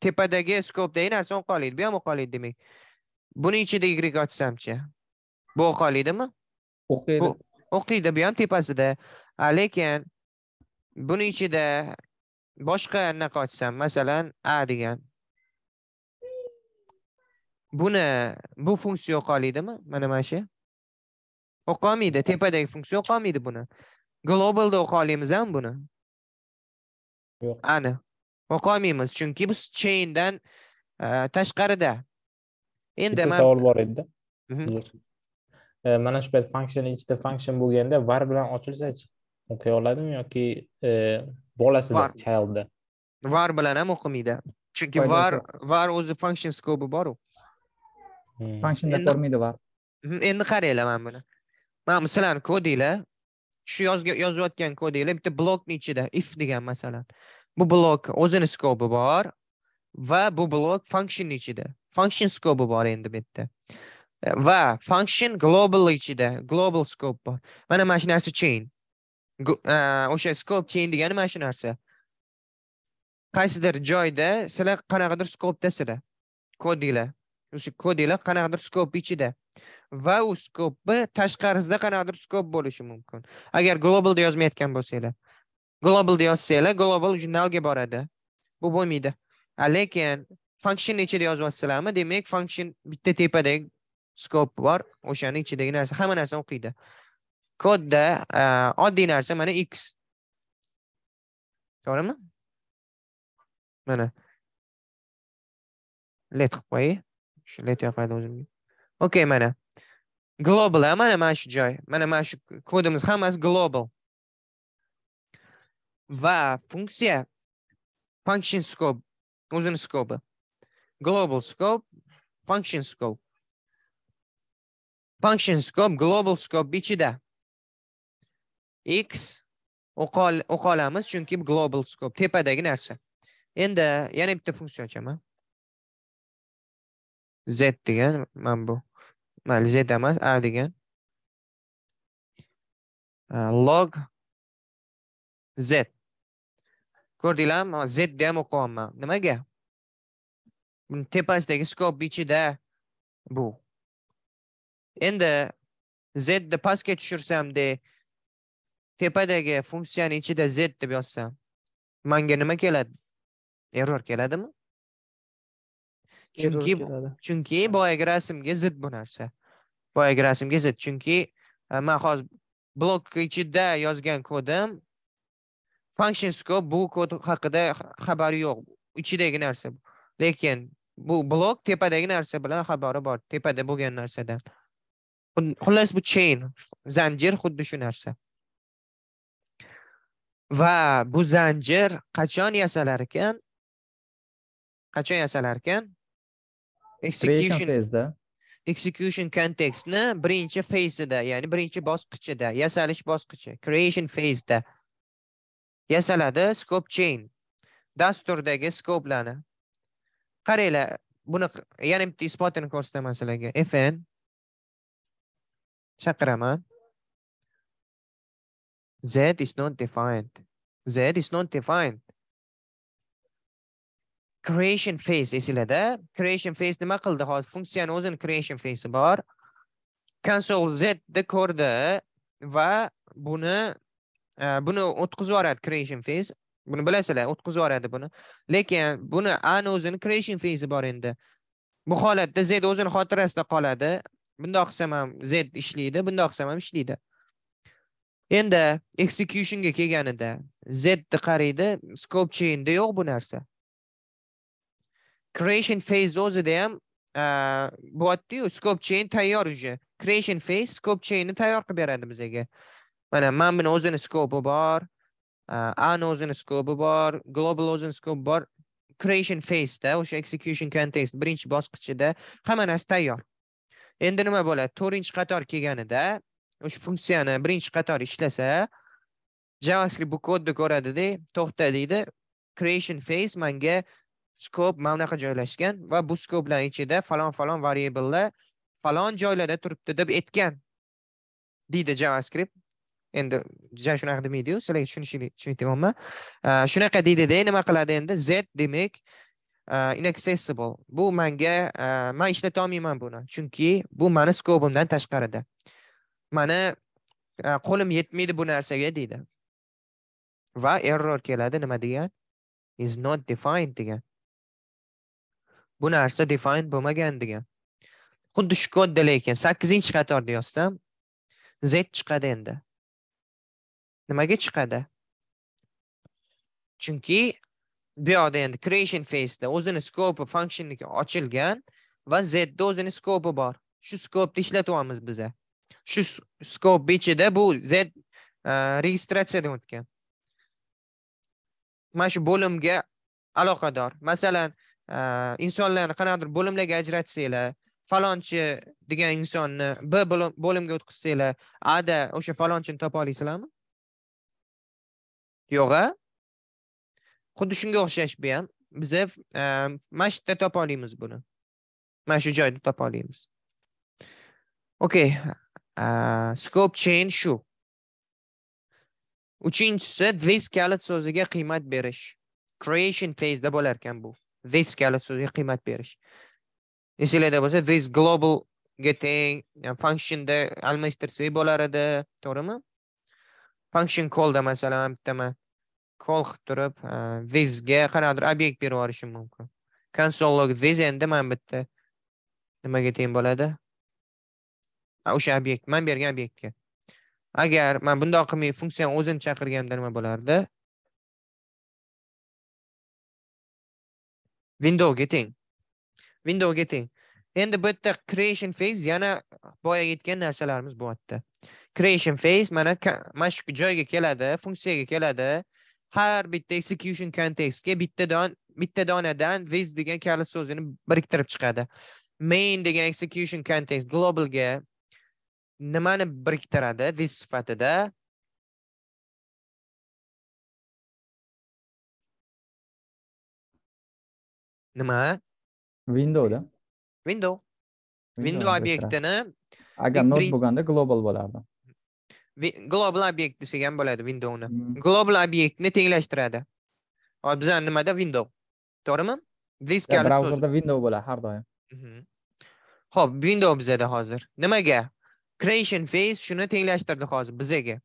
tepadagi degan narsa o'qiy oladi bu ham o'qiy oladi demak buni ichida y ochsamchi bu o'qiy oladimi o'qiydi o'qiydi bu ham tepasida lekin buni ichida boshqa anaqa ochsam masalan a degan buni bu funksiya yo'qolydimi mana mana shu o'qolmaydi tepadagi funksiya o'qolmaydi buni globalda olamiz ham buni yo'q ani olmaymiz, chunki biz chaindan e, tashqarida endi bitta savol bor edida mhm. e, mana shu payt function ikkita function bo'lganda var bilan ochilsachi o'qiy oladimi yoki e, bolasida childda var bilan ham o'qimaydi chunki var var o'zi function scope boru Hmm. functionda ko'rmaydi var endi qaranglar mana buni mana masalan kodinglar shu yozga yozayotgan kodinglar bitta blokni ichida if degan masalan bu blok o'zini skopi bor va bu blok function ichida function skopi bor endi bu yerda va function global ichida global scope bor mana mana shu narsa chain o'sha scope chain degani mana shu narsa qaysidir joyda sizlar qanaqadir skopdasizlar kodinglar o'sha kodinglar qanaqadir skop ichida va u skopni tashqarisida qanaqadir skop bo'lishi mumkin agar globalda yozmayotgan bo'lsanglar globalda yozsanglar global jurnalga boradi bu bo'lmaydi lekin function ichida yozyapsizlarmi demak function bitta tepadagi skop bor o'shani ichidagi narsa hamma narsani o'qiydi kodda oddiy narsa mana x to'g'rimi mana let qilib qo'yay shunday aytyapman o'zimga okey mana global mana mana shu joy mana mana shu kodimiz hammasi global va funksiya function scope o'zini skopi global scope function scope function scope global scope ichida x olamiz chunki global scope tepadagi narsa endi yana bitta funksiya ochaman z degan mana bu mayli z emas a degan log z ko'rdinglarmi z deb ham o'qiyapman nimaga buni tepasidagi scope ichida bu endi z ni pastga tushirsam de tepadagi funksiyani ichida z deb yozsam menga nima keladi error keladimi chunki chunki boyagi rasmga zid bu narsa boyagi rasmga zid chunki e, man hozir blok ichida yozgan kodim function scope bu kod haqida xabari yo'q ichidagi narsa lekin bu blok tepadagi narsa bilan xabari bor tepada bo'lgan narsadan xullas bu chain zanjir xuddi shu narsa va bu zanjir qachon yasalar ekan qachon yasalar ekan execution phase execution kontekstni birinchi fazida ya'ni birinchi bosqichida yasalish bosqichi creation da yasaladi scope chain dasturdagi scopelarni qaranglar buni yana bitta isbotini ko'rsataman sizlarga fn chaqiraman z is not defined z is not defined creation phase esinglarda creation phase nima qildi hozir funksiyani o'zini creation phase bor console z ni ko'rdi va buni e, buni o'tkazib yuboradi creation phase buni bilasizlar o'tkazib yuboradi buni lekin buni ani o'zini creation phase bor endi bu holatda z o'zini xotirasida qoladi bundoq qilsam ham z ishlaydi bundoq qilsam ham ishlaydi endi executionga kelganida z qaraydi scope chainda yo'q bu narsa creation phase o'zida ham e, bo'lyaptiyu scope chain tayyor уже creation phase scope chainni tayyor qilib beradi bizga mana mana buni o'zini scopi bor e, ani o'zini scopi bor global o'zini scopi bor creation phaseda o'sha execution context birinchi bosqichida hamma narsa tayyor endi nima bo'ladi to'rtinchi qator kelganida o'sha funksiyani birinchi qator ishlasa javascript bu kodni ko'radida to'xta deydi creation phase manga scope mana bunaqa joylashgan va bu scope bilan ichida falon falon variablelar falon joylarda turibdi deb aytgan deydi javascript endi ja shunaqa demaydiyu sizlarga uchun tushunyapman shunaqa deydida nima qiladi endi z demak inaccessible bu manga man ishlata olmayman buni chunki bu mani skobimdan tashqarida mani qo'lim yetmaydi bu narsaga deydi va error keladi nima degan is not defined degan bu narsa define bo'lmagan degan xuddi shu kodda lekin sakkizinchi qatorda yozsam z chiqadi endi nimaga chiqadi chunki bu yoqda endi creation da o'zini scope functionniki ochilgan va zda o'zini scope bor shu skopni ishlatyapmiz biz shu scope ichida bu z e, registratsiyadan o'tgan mana shu bo'limga aloqador masalan Э, insonlarni qanaqadir bo'limlarga ajratsanglar falonchi degan insonni b bo'limga o'tkazsanglar ada o'sha falonchini topa olasizlarmi yo'q a xuddi shunga o'xshash bu ham biz e, yerda topa olamiz buni mana shu joyda topa olamiz okey e, scope chain shu uchinchisi this kalit so'ziga qiymat berish creation phaseda bo'lar ekan bu this kalit so'zga qiymat berish esinglarda bo'lsa this global getting teng functionda almashtirsak bo'lar edi to'g'rimi function callda masalan bitta man call qilib turib thisga e, qanaqadir obyekt berib yuborishim mumkin console log this endi man bitta nimaga teng bo'ladi o'sha obyekt man bergan obyektga agar man bundoq qilmay funksiyani o'zini chaqirganda nima bo'lardi window getting window getting endi bu yerda creation phase yana boya aytgan narsalarimiz bo'lyapti creation phase mana mana shu joyga keladi funksiyaga keladi har bitta execution contextga bitta don bitta donadan this degan kalit so'zini biriktirib chiqadi main degan execution context globalga nimani biriktiradi this sifatida nima da window window obyektini agar not bo'lganda global bo'lardi global obyekt desak ham bo'ladi windowni hmm. global obyektni tenglashtiradi hop biza nimada window to'g'rimi diskali brauzerda window bo'ladi har doim ho'p window bizada hozir nimaga creation phase shuni tenglashtirdi hozir bizaga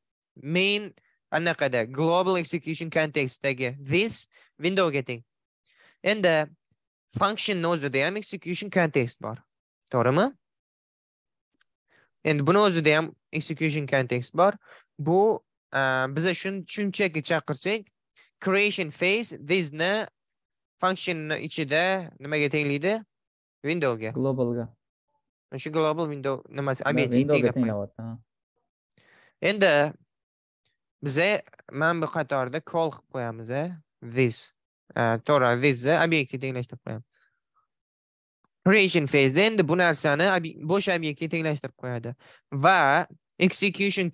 main anaqada global execution contextdagi this windowga teng endi function o'zida ham execution context bor to'g'rimi endi buni o'zida ham execution context bor bu e, biza shunchaki chaqirsak creation phase this na function ichida nimaga tenglaydi windowga globalga o'sha global window nimasi obyektga tenglayapti endi biz mana bu qatorda call qilib qo'yamiz this to'g'ri vezda obyektga tenglashtirib qo'yamiz creation phase endi bu narsani bo'sh obyektga tenglashtirib qo'yadi va execution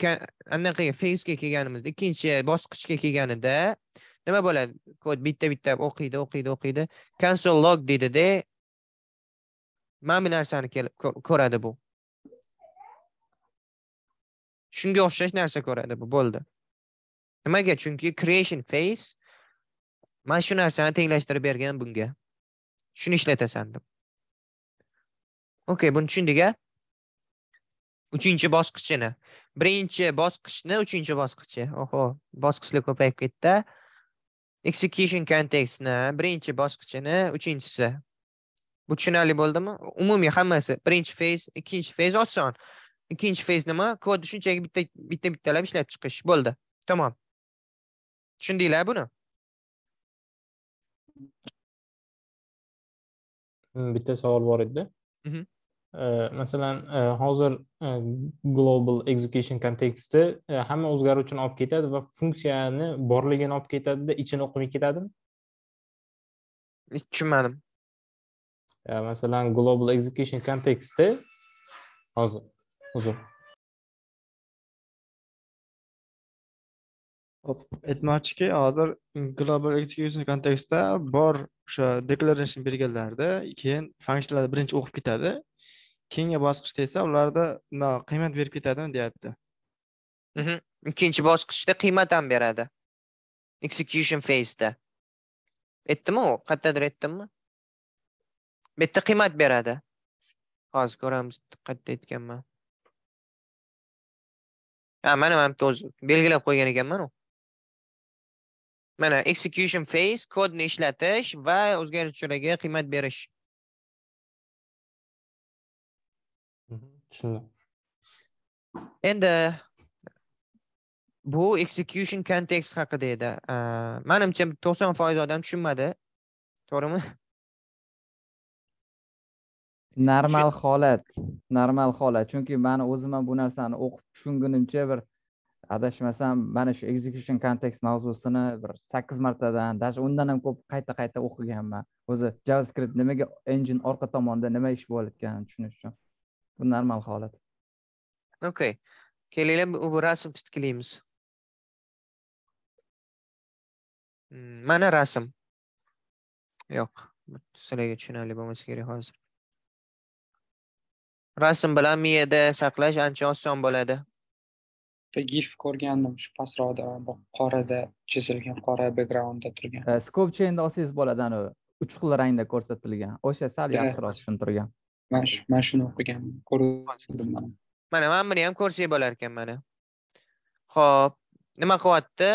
anaqa phasega kelganimizda ikkinchi bosqichga kelganida nima bo'ladi kod bitta bitta o'qiydi o'qiydi o'qiydi console log deydida mana bu narsani ko'radi bu shunga o'xshash narsa ko'radi bu bo'ldi nimaga chunki creation phase man shu narsani tenglashtirib bergan bunga shuni ishlatasan deb okey buni tushundik a uchinchi bosqichini birinchi bosqichni uchinchi bosqichi oho bosqichlar ko'payib ketdi execution contextni birinchi bosqichini uchinchisi bu tushunarli bo'ldimi umumiy hammasi birinchi feyz ikkinchi feyz oson ikkinchi feyz nima kodni shunchaki bitta bitta bittalab ishlab chiqish bo'ldi tamom tushundinglar buni Hmm, bitta savol bor edi mhm. masalan e, hozir e, global education konteksti e, hamma o'zgaruvchini olib ketadi va funksiyani borligini olib ketadida ichini o'qimay ketadimi tushunmadim masalan global education konteksti hozir uzr aytmoqchiki hozir global execution kontekstda bor o'sha declaration berganlarda keyin funksiyalar birinchi o'qib ketadi keyingi bosqichda esa ularda qiymat berib ketadimi deyapti mhm. ikkinchi bosqichda qiymat ham beradi execution faceda aytdimi u qayerdadir aytdimmi bu yerda qiymat beradi hozir ko'ramiz qayerda aytganman ha mana mana bitta o'zi belgilab qo'ygan ekanman mana execution phase kodni ishlatish va o'zgaruvchilarga qiymat berish mhm, tushundim endi bu execution context haqida edi manimcha to'qson foiz odam tushunmadi to'g'rimi normal holat normal holat chunki mani o'zim ham bu narsani o'qib tushungunimcha bir adashmasam mana shu execution context mavzusini bir sakkiz martadan даже undan ham ko'p qayta qayta o'qiganman o'zi javascript nimaga engine orqa tomonda nima ish bo'layotganini tushunish uchun bu normal holat okay kelinglar bu rasm titkilaymiz hmm, mana rasm yo'q sizlarga tushunarli bo'lmasa kerak hozir rasm bilan miyada saqlash ancha oson bo'ladi gif ko'rgandim shu pastroqda qorada chizilgan qora backgroundda turgan skop chainda olsangiz bo'ladi anavi uch xil rangda ko'rsatilgan o'sha sal yaxshiroq tushuntirgan man shu mana shuni o'qiganman ko'rdim mana mana buni ham ko'rsak bo'lar ekan mana ho'p nima qilyapti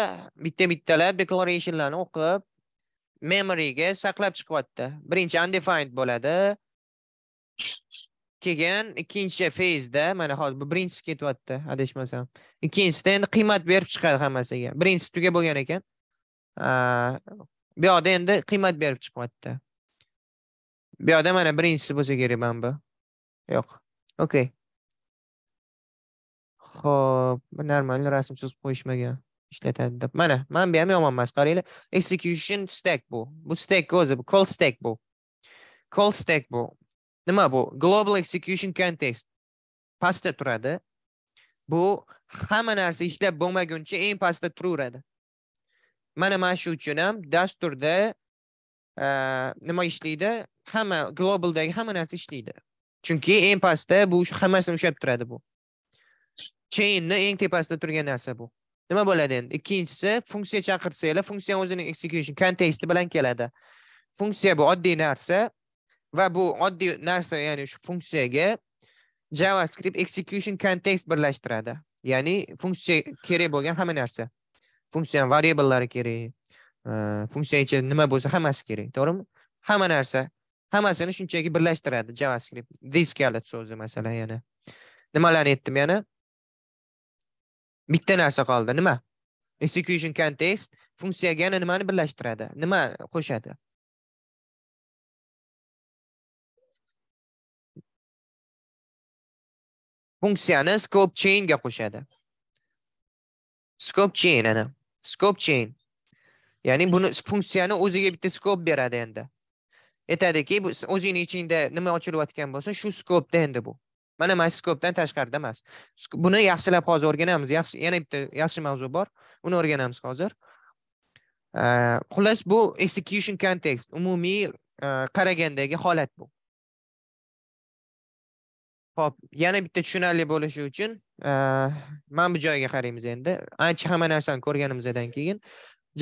bitta bittalab declarationlarni o'qib memoryga saqlab chiqyapti birinchi undefined bo'ladi keyin ikkinchi feyzda mana hozir bu birinchisi ketyapti adashmasam ikkinchisida endi qiymat berib chiqadi hammasiga birinchisi tugab bo'lgan ekan bu yoqda endi qiymat berib chiqyapti bu yoqda mana birinchisi bo'lsa kerak mana bu yo'q okey ho'p normal rasm chizib qo'yishmagan ishlatadi deb mana mana bu ham yomon emas qaranglar execution stack bu bu stack o'zi bu call stack bu call stack bu nima bu global execution context pastda turadi bu hamma narsa ishlab bo'lmaguncha eng pastda turaveradi mana mana shu uchun ham dasturda e, nima ishlaydi hamma globaldagi hamma narsa ishlaydi chunki eng pastda bu hammasini ushlab turadi bu chainni eng tepasida turgan narsa bu nima bo'ladi endi ikkinchisi funksiya chaqirsanglar funksiya o'zining execution konteksti bilan keladi funksiya bu oddiy narsa va bu oddiy narsa ya'ni shu funksiyaga javascript execution context birlashtiradi ya'ni funksiya kerak bo'lgan hamma narsa funksiyani variablelari kerak e, funksiya ichida nima bo'lsa hammasi kerak to'g'rimi hamma narsa hammasini shunchaki birlashtiradi javascript this kalit so'zi masalan yana nimalarni aytdim yana bitta narsa qoldi nima execution context funksiyaga yana nimani birlashtiradi nima qo'shadi funksiyani scope chain ga qo'shadi scope chain ana scope chain ya'ni buni funksiyani e o'ziga bitta scope beradi endi aytadiki bu o'zining ichingda nima ochilayotgan bo'lsa shu da endi bu mana mana dan tashqarida emas buni yaxshilab hozir o'rganamiz yaxshi yana bitta yaxshi mavzu bor uni o'rganamiz hozir xullas bu execution context umumiy qaragandagi eh, holat bu Xo'p, yana bitta tushunarli bo'lishi uchun eh, mana bu joyga qaraymiz endi. Ancha hamma narsani ko'rganimizdan keyin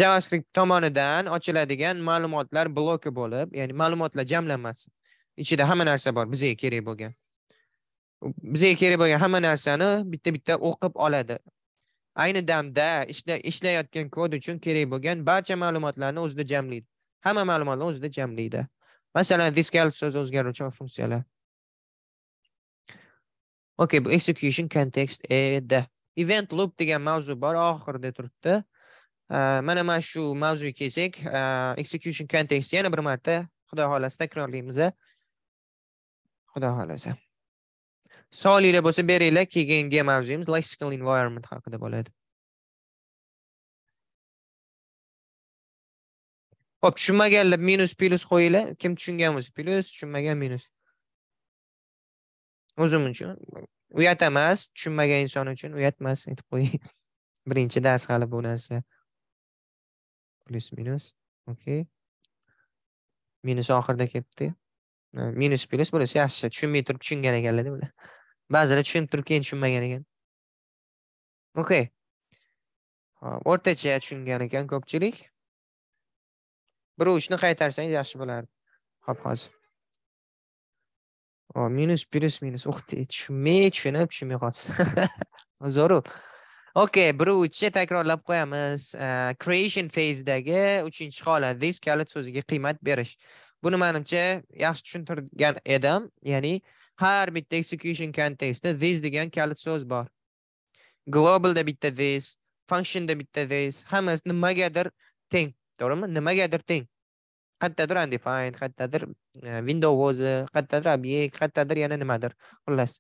JavaScript tomonidan ochiladigan ma'lumotlar bloki bo'lib, ya'ni ma'lumotlar jamlanmasi. Ichida hamma narsa bor, bizga kerak bo'lgan. Bizga kerak bo'lgan hamma narsani bitta-bitta o'qib oladi. Ayni damda ishlayotgan kod uchun kerak bo'lgan barcha ma'lumotlarni o'zida jamlaydi. Hamma ma'lumotlarni o'zida jamlaydi. Masalan, this so'zi o'zgaruvchi funksiyalar. okay bu execution context edi event loop degan mavzu bor oxirida turibdi e, mana mana shu mavzuga kelsak e, execution context yana bir marta xudo xohlasa takrorlaymiz xudo xolasa. savolinglar bo'lsa beringlar keyingi mavzuimiz lexical environment haqida bo'ladi ho'p tushunmaganlar minus plus qo'yinglar kim tushungan bo'lsa plus, tushunmagan minus o'zim uchun uyat emas tushunmagan inson uchun uyat emas aytib qo'ying *laughs* birinchi dars hali bu narsa plyus minus okey minus oxirida kelibdi minus plyus bo'lsa yaxshi tushunmay turib tushungan ekanlarda bular ba'zilar tushunib turib keyin tushunmagan ekan okey o'rtacha tushungan ekan ko'pchilik bir uchni qaytarsangiz yaxshi bo'lardi hop hozir minus plyus minus uh tushunmay tushunib tushunmay qolibsiz zarur okay bir uchni takrorlab qo'yamiz creation fazedagi uchinchi holat this kalit so'ziga qiymat berish buni manimcha yaxshi tushuntirgan edim ya'ni har bitta execution contextda this degan kalit so'z bor globalda bitta this functionda bitta this hammasi nimagadir teng to'g'rimi nimagadir teng qayerdadir undefined qayerdadir window o'zi qayerdadir obyekt qayerdadir yana nimadir xullas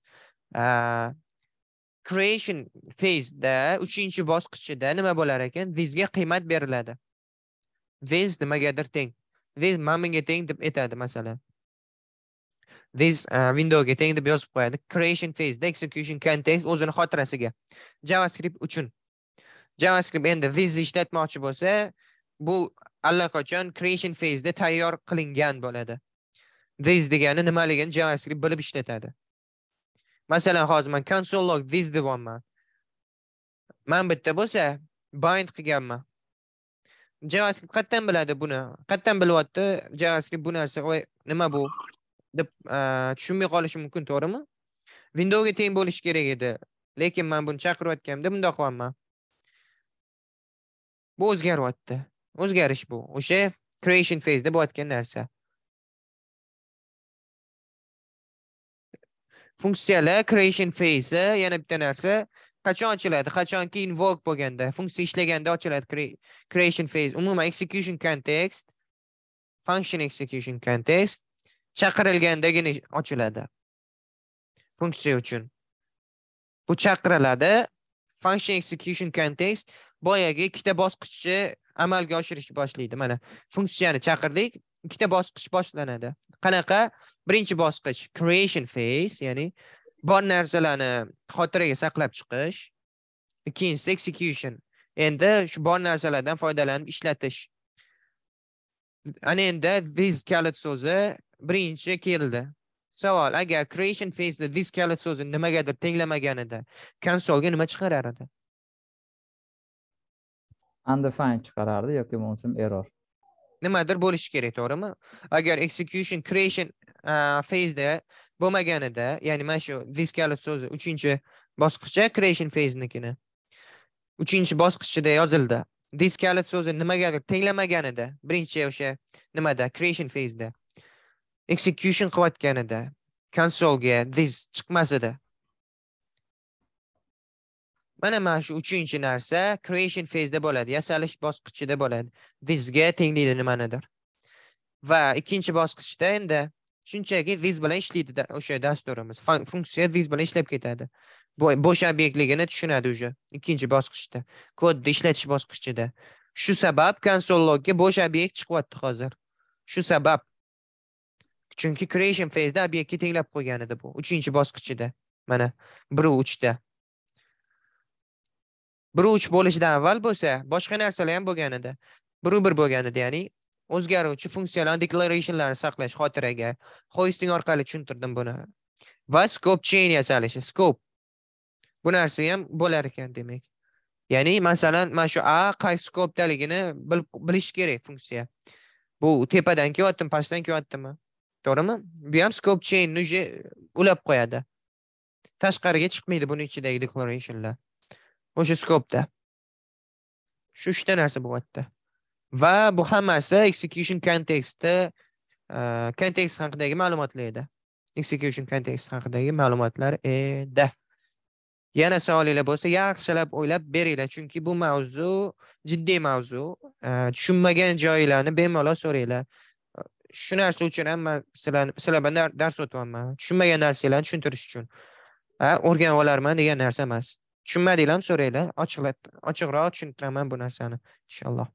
creation phaseda uchinchi bosqichida nima bo'lar ekan vizga qiymat beriladi viz nimagadir teng viz mana bunga teng deb aytadi masalan this windowga teng deb yozib qo'yadi creation phaseda execution context o'zini xotirasiga javascript uchun javascript endi vizni ishlatmoqchi bo'lsa bu allaqachon creation phase tayyor qilingan bo'ladi this degani nimaligini javascript bilib ishlatadi masalan hozir man console log this deyapman man bitta bo'lsa bind qilganman javascript qayerdan biladi buni qayerdan bilyapti javascript bu narsa voy nima bu deb tushunmay qolishi mumkin to'g'rimi windowga teng bo'lishi kerak edi lekin man buni chaqirayotganimda bundoq qilyapman bu o'zgaryapti o'zgarish bu o'sha creation phase deb aytgan narsa funksiyalar creation phase yana bitta narsa qachon ochiladi qachonki invoke bo'lganda funksiya ishlaganda ochiladi creation phase umuman execution context function execution context chaqirilgandagina ochiladi funksiya uchun bu chaqiriladi function execution context boyagi ikkita bosqichchi amalga oshirish boshlaydi mana funksiyani chaqirdik ikkita bosqich boshlanadi qanaqa birinchi bosqich creation phase ya'ni bor narsalarni xotiraga saqlab chiqish ikkinchisi execution endi shu bor narsalardan foydalanib ishlatish ana endi this kalit so'zi birinchi keldi savol agar creation phaseda this kalit so'zi nimagadir tenglamaganida konsolga nima chiqarar edi undefined chiqarardi yoki bo'lmasam error nimadir bo'lishi kerak to'g'rimi agar execution creation uh, da bo'lmaganida ya'ni mana shu this kalit so'zi uchinchi bosqichda creation fazenikini uchinchi bosqichida yozildi this kalit so'zi nimagadir tenglamaganida birinchi o'sha nimada creation da execution qilayotganida konsolga this chiqmasida mana mana shu uchinchi narsa creation phase bo'ladi yasalish bosqichida bo'ladi visga tenglaydi nimanidir va ikkinchi bosqichda endi shunchaki viz bilan ishlaydi o'sha dasturimiz funksiya viz bilan ishlab ketadi bo'sh obyektligini tushunadi уже ikkinchi bosqichda kodni ishlatish bosqichida shu sabab konsol logga bo'sh obyekt chiqyapti hozir shu sabab chunki creation da obyektga tenglab qo'ygan edi bu uchinchi bosqichida mana 3 da. biri uch bo'lishidan avval bo'lsa boshqa narsalar ham bo'lganida biri bir bo'lganida ya'ni o'zgaruvchi funksiyalarni declarationlarni saqlash xotiraga hoisting orqali tushuntirdim buni va scope chain yasalishi scope bu narsa ham bo'lar ekan demak ya'ni masalan mana shu a qaysi skopdaligini bilish kerak funksiya bu tepadan kelyaptimi pastdan kelyaptimi to'g'rimi bu ham scope chain уже ulab qo'yadi tashqariga chiqmaydi buni ichidagi declarationlar o'sha skopda shu uchta narsa bu yerda va bu hammasi execution kontekstda kontekst e, haqidagi ma'lumotlarda execution kontekst haqidagi ma'lumotlar edi yana savolinglar bo'lsa yaxshilab o'ylab beringlar chunki bu mavzu jiddiy mavzu e, tushunmagan joylarni bemalol so'ranglar shu narsa uchun ham man sizlarni sizlar bilan dars o'tyapman tushunmagan narsalarni tushuntirish uchun o'rganib olarman degan narsa emas Kim mən deyiləm, sonra elə. Açıq, açıq-rahat düşünürəm mən bu nərsəni. İnşallah.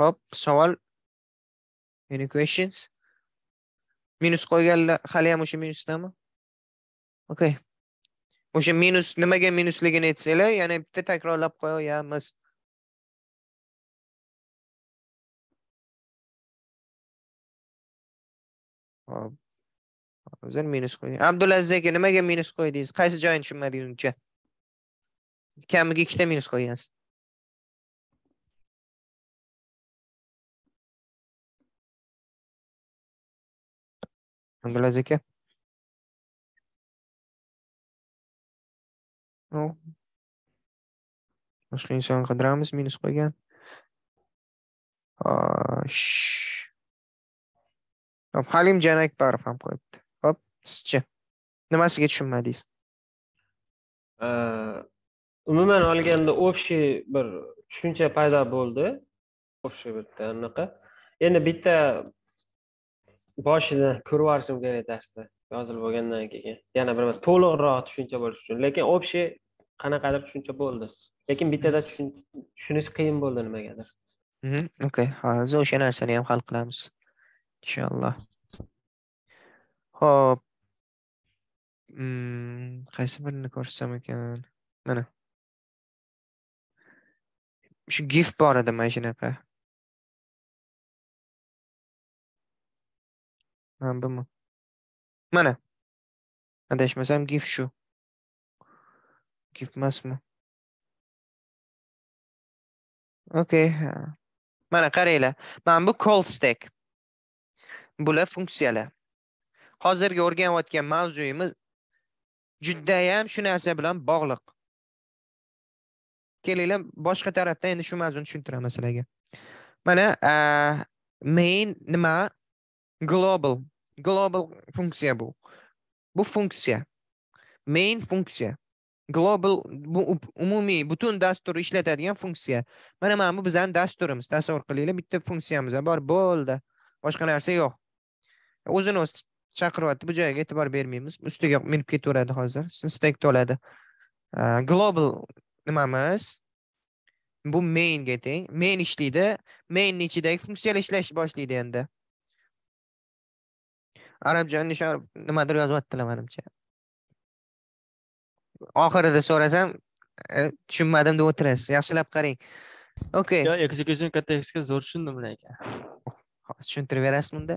Hop, savol. Any questions? Minus qo'yganlar hali ham o'sha minusdami? Okay. o'sha minus nimaga minusligini aytsanglar yana bitta takrorlab qo'yamiz hop hozir minus qo'ying abdulaziz aka nimaga minus qo'ydingiz qaysi joyini tushunmadingiz uncha kamiga ikkita minus qo'ygansiz abdulaziz aka No. Boshqa inson qidiramiz minus qo'ygan. Hop, Halim Janakbarov ham qo'yibdi. Hop, sizchi. Nimasiga tushunmadingiz? Umuman olganda общий bir tushuncha paydo bo'ldi. Общий bitta anaqa. Endi bitta boshini ko'rib yuborishim kerak darsda. yozil bo'lgandan keyin yana bir marta to'liqroq tushuncha bo'lishi uchun lekin общий qanaqadir tushuncha bo'ldi lekin bittada mm-hmm. tushunish qiyin bo'ldi nimagadir mm-hmm. okay hozir o'sha narsani ham hal qilamiz inshaalloh ho'p mm, qaysi birini ko'rsam ekan mana shu gif bor edi mana shunaqa ha bumi Mana. Adashmasam gif shu. Gif emasmi? Okay. Mana qaranglar. Mana bu call stack. Bular funksiyalar. Hozirgi o'rganayotgan mavzuyimiz judayam shu narsa bilan bog'liq. Kelinglar boshqa tarafdan endi shu mavzuni tushuntiraman sizlarga. Mana main nima global global funksiya bu bu funksiya main funksiya global bu umumiy butun dastur ishlatadigan funksiya mana mana bu bizani dasturimiz tasavvur qilinglar bitta funksiyamiz bor bo'ldi boshqa narsa yo'q o'zini o'zi chaqiryapti bu joyga e'tibor bermaymiz ustiga minib ketaveradi hozir stack to'ladi global nimamiz bu mainga teng main ishlaydi mainni ichidagi funksiyalar ishlashni boshlaydi endi arabcha nishor nimadir yozyapti manimcha oxirida so'rasam tushunmadim deb o'tirasiz yaxshilab qarang okey katta ekska zo'r tushundim lekin tushuntirib berasizmi unda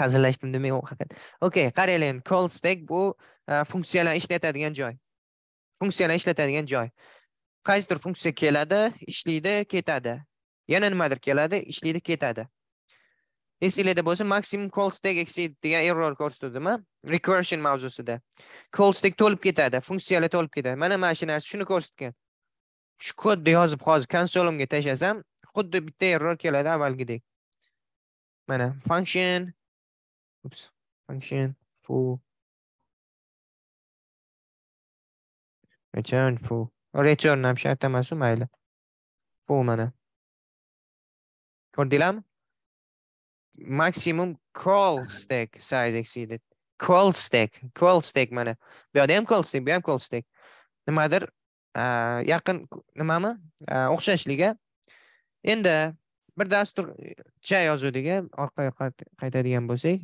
hazillashdim demang haqiqat okey qaranglar endi call stack bu funksiyalar ishlatadigan joy funksiyalar ishlatadigan joy qaysidir funksiya keladi ishlaydi ketadi yana nimadir keladi ishlaydi ketadi SLAda bo'lsa maximum call stack exceed degan error ko'rsatuvdimi recursion mavzusida call stack to'lib ketadi funksiyalar to'lib ketadi mana mana shu narsa shuni ko'rsatgan shu kodni yozib hozir konsolimga tashlasam xuddi bitta error keladi avvalgidek mana function ups function full return full oh, return ham shart emas mayli full mana ko'rdinglarmi maximum crawl stack size exceeded crawl stack crawl stack mana bu yoqda ham crawl stack bu ham crawl stack nimadir yaqin nimami o'xshashligi endi bir dasturcha yozuvdiga orqaga qaytadigan bo'lsak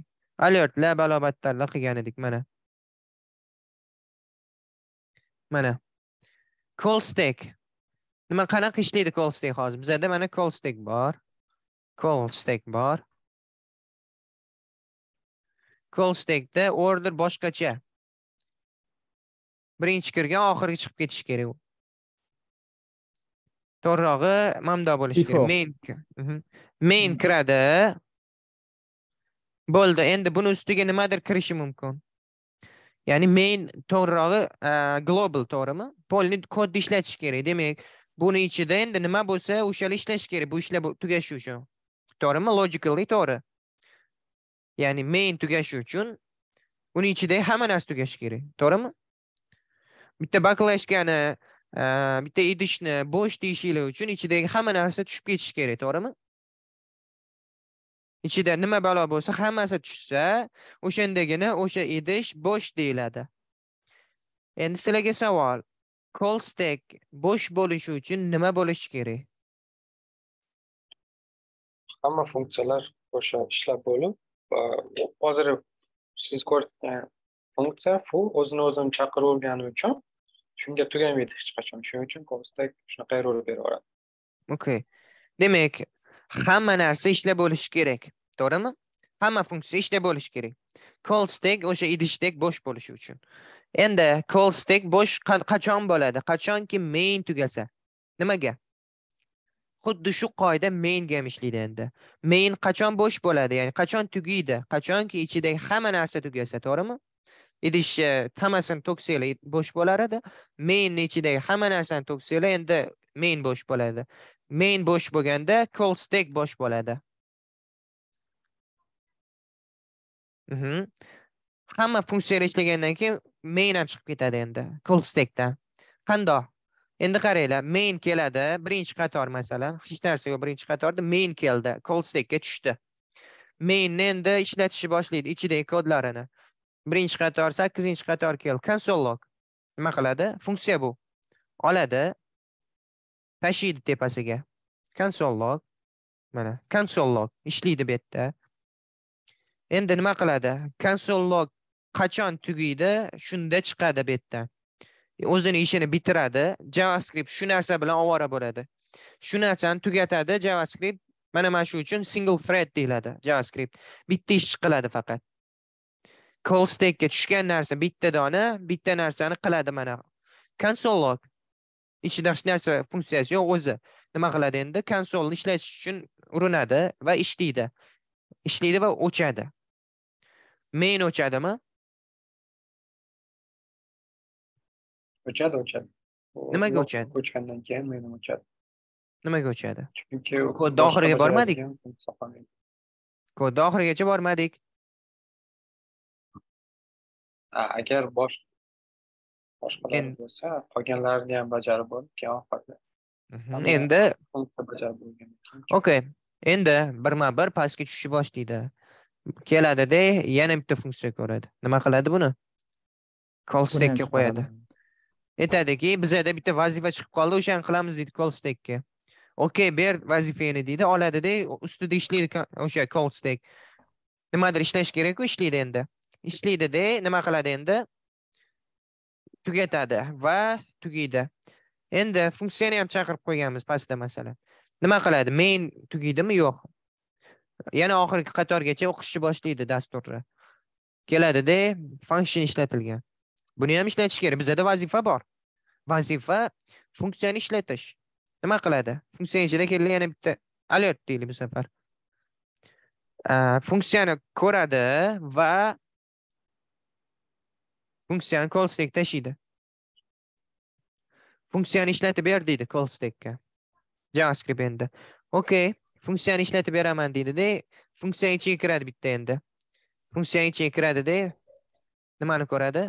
alertlar balobatlarlar qilgan edik mana mana call stack nima qanaqa ishlaydi call stack hozir bizada mana call stack bor call stack bor Callstackda order boshqacha. Birinchi kirgan oxirgi chiqib ketishi kerak u. To'g'rirog'i mamdo bo'lishi kerak. Main mhm. main mhm. kiradi. Bo'ldi, endi buni ustiga nimadir kirishi mumkin. Ya'ni main to'g'rirog'i e, global to'g'rimi? Polni kodni ishlatish kerak. Demak, buni ichida endi nima bo'lsa, o'shalar ishlash kerak. Bu ishlar tugashi uchun. To'g'rimi? Logically to'g'ri. ya'ni main tugashi uchun uni ichidagi hamma narsa tugashi kerak to'g'rimi bitta baklashkani e, bitta idishni bo'sh deyishinglar uchun ichidagi hamma narsa tushib ketishi kerak to'g'rimi ichida nima balo bo'lsa hammasi tushsa o'shandagina o'sha idish bo'sh deyiladi endi sizlarga savol Call stack bo'sh bo'lishi uchun nima bo'lishi kerak hamma funksiyalar o'sha ishlab bo'lib hozir siz ko'rsatgan funksiya fu o'zini o'zini chaqiravergani uchun shunga tugamaydi hech qachon shuning uchun call shunaqa error beraveradi okey demak hamma narsa ishlab bo'lishi kerak to'g'rimi hamma funksiya ishlab bo'lishi kerak call stack o'sha idishdek bo'sh bo'lishi uchun endi call stack bo'sh qachon bo'ladi qachonki main tugasa nimaga xuddi shu qoida mainga ham ishlaydi endi main qachon bo'sh bo'ladi ya'ni qachon tugaydi qachonki ichidagi hamma narsa tugasa to'g'rimi idish hammasini e, to'ksanglar bo'sh bo'lar edi mainni ichidagi hamma narsani to'ksanglar endi main bo'sh bo'ladi main bo'sh bo'lganda cold stack bo'sh bo'ladi mhmm. hamma funksiyalar ishlagandan keyin main ham chiqib ketadi endi cold stackdan qandoq endi qaranglar main keladi birinchi qator masalan hech narsa yo'q birinchi qatorda main keldi call stackga tushdi mainni endi ishlatishni boshlaydi ichidagi kodlarini birinchi qator sakkizinchi qator kel console log nima qiladi funksiya bu oladi tashiydi tepasiga console log mana console log ishlaydi bu yerda endi nima qiladi console log qachon tugaydi shunda chiqadi bu yerdan o'zini ishini bitiradi javascript shu narsa bilan ovora bo'ladi shu narsani tugatadi javascript mana mana shu uchun single thread deyiladi javascript bitta ish qiladi faqat call stackga tushgan narsa bitta dona bitta narsani qiladi mana console log ichida hech narsa funksiyasi yo'q o'zi nima qiladi endi konsolni ishlatish uchun urinadi va ishlaydi ishlaydi va o'chadi main o'chadimi O'chadi, o'chadi. Nimaga o'chadi? Ko'chgandan keyin menim o'chadi. Nimaga o'chadi? Chunki kodni oxiriga bormadik. Kodni oxirigacha bormadik. agar bosh boshqalar bo'lsa, qolganlarini ham bajarib bo'lib, keyin oxirida. Endi bajarib bo'lgandan Endi birma-bir pastga tushishni boshlaydi. Keladida, yana bitta funksiya ko'radi. Nima qiladi buni? Call stack'ga qo'yadi. aytadiki bizada bitta vazifa chiqib qoldi o'shani qilamiz deydi call stackga. okey ber vazifangni deydi oladida ustida ishlaydi o'sha call stack nimadir ishlash kerakku ishlaydi endi ishlaydida nima qiladi endi tugatadi va tugaydi endi funksiyani ham chaqirib qo'yganmiz pastda masalan nima qiladi main tugaydimi yo'q yana oxirgi qatorgacha o'qishni boshlaydi dasturni keladida function ishlatilgan Buni ham ishlatish kerak. Bizda vazifa bor. Vazifa funksiyani ishlatish. Nima qiladi? Funksiya ichida kelgan yana bitta alert deylik bu safar. Funksiyani ko'radi va funksiyani call stack tashiydi. Funksiyani ishlatib ber deydi call stackga. JavaScript endi. Okay, funksiyani ishlatib beraman deydi-da, funksiya ichiga kiradi bitta endi. Funksiya ichiga kiradi-da, nimani ko'radi?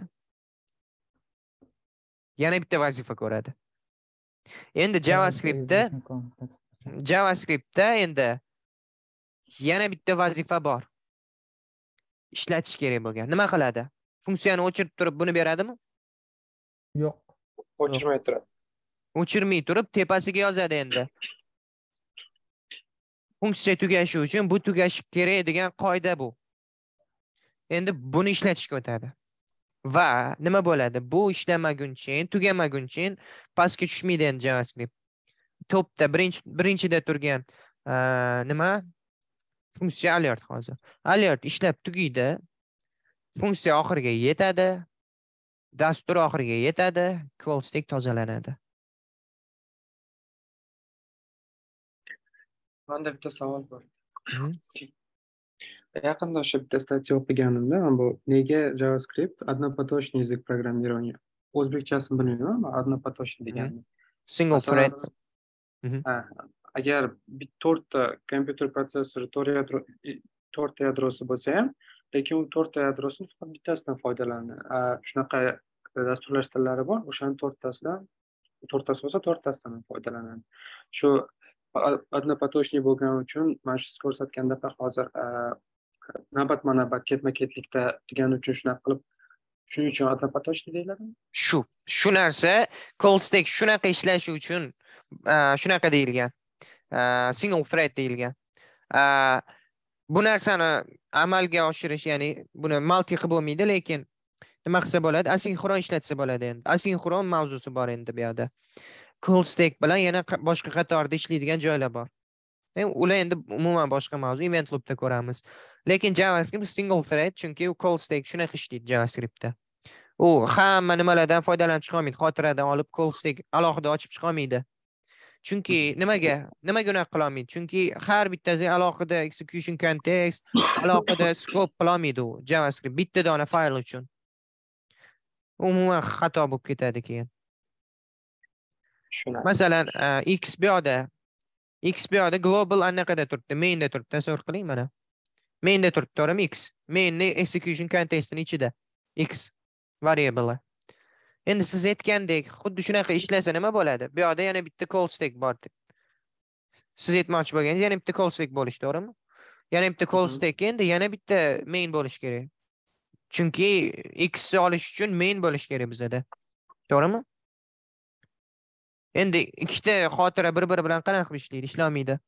yana bitta vazifa ko'radi endi javascriptda javascriptda endi yana bitta vazifa bor ishlatish kerak bo'lgan nima qiladi funksiyani o'chirib turib buni beradimi yo'q o'chirmay turadi o'chirmay turib tepasiga yozadi endi funksiya tugashi uchun bu tugashi kerak degan qoida bu endi buni ishlatishga o'tadi va nima bo'ladi bu ishlamaguncha tugamaguncha pastga tushmaydi endi javascript topda birinchi birinchida turgan nima funksiya alert hozir alert ishlab tugaydi funksiya oxiriga yetadi dastur oxiriga yetadi call stack tozalanadi manda bitta savol bor hmm? Yaqinda o'sha bitta statya o'qiganimda bu nega javascript однопоточный язык программирования o'zbekchasini bilmayman э, э, однопоточный degani single thread agar to'rtta kompyuter protsessori to'rtta yadrosi bo'lsa ham lekin u to'rtta yadrosini faqat bittasidan foydalanadi shunaqa dasturlash tillari bor o'shani to'rttasidan to'rttasi bo'lsa to'rttasidan foydalanadi shu однопоточный bo'lgani uchun mana shu siz ko'rsatgandek hozir mana navbat ketma ketlikda turgani uchun shunaqa qilib shuning uchun atab поточный deyiladimi shu shu narsa cold stack shunaqa ishlashi uchun shunaqa deyilgan single thread deyilgan bu narsani amalga oshirish ya'ni buni multi qilib bo'lmaydi lekin nima qilsa bo'ladi asinxron ishlatsa bo'ladi endi asinxron mavzusi bor endi bu yoqda cold stack bilan yana boshqa qatorda ishlaydigan joylar bor ular endi umuman boshqa mavzu event loopda ko'ramiz lekin javascript single thread chunki u call stack shunaqa ishlaydi javascriptda u hamma nimalardan foydalanib chiqolmaydi xotiradan olib call stack alohida ochib chiqolmaydi chunki nimaga nimaga unaqa qilolmaydi chunki har bittasi alohida execution context alohida scope qilolmaydi u javascript bitta dona fayl uchun umuman xato bo'lib ketadi keyin tushunarli masalan e, xboda xboda global anaqada turibdi da turibdi tasavvur qiling mana Mainda turibdi x. Main execution contextini ichida x variable. Endi siz aytgandek, xuddi shunaqa ishlasa nima bo'ladi? Bu yerda yana bitta call stack bor deb. Siz aytmoqchi bo'lganingiz yana bitta call stack bo'lishi to'g'rimi? Yana bitta call mhm. stack endi yana bitta main bo'lish kerak. Chunki x ni olish uchun main bo'lish kerak bizda. To'g'rimi? Endi ikkita xotira bir-biri bilan qanaqa ishlaydi? Ishlamaydi.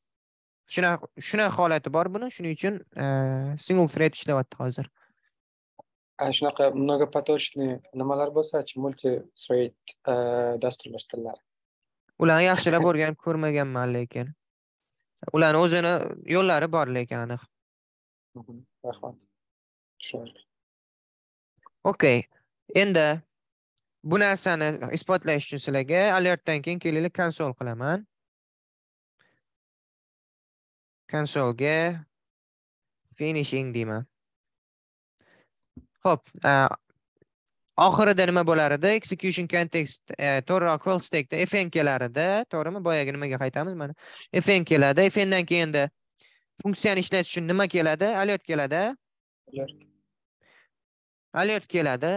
shunaqa shunaqa holati bor buni shuning uchun e, single thread ishlayapti hozir shunaqa многопоточный nimalar bo'lsachi multi thread e, dasturlash tillari ularni yaxshilab o'rganib ko'rmaganman lekin ularni o'zini yo'llari bor lekin aniq mhm, rahmat tushunarli okey endi bu narsani isbotlash uchun sizlarga alertdan keyin kelinglar konsol qilaman konsolga finishing deyman ho'p oxirida nima bo'lar edi execution context e, to'g'riroq call stackda fn kelar to'g'rimi boyagi nimaga qaytamiz mana fn keladi fndan keyin endi funksiyani ishlatish uchun nima keladi alert keladi alert keladi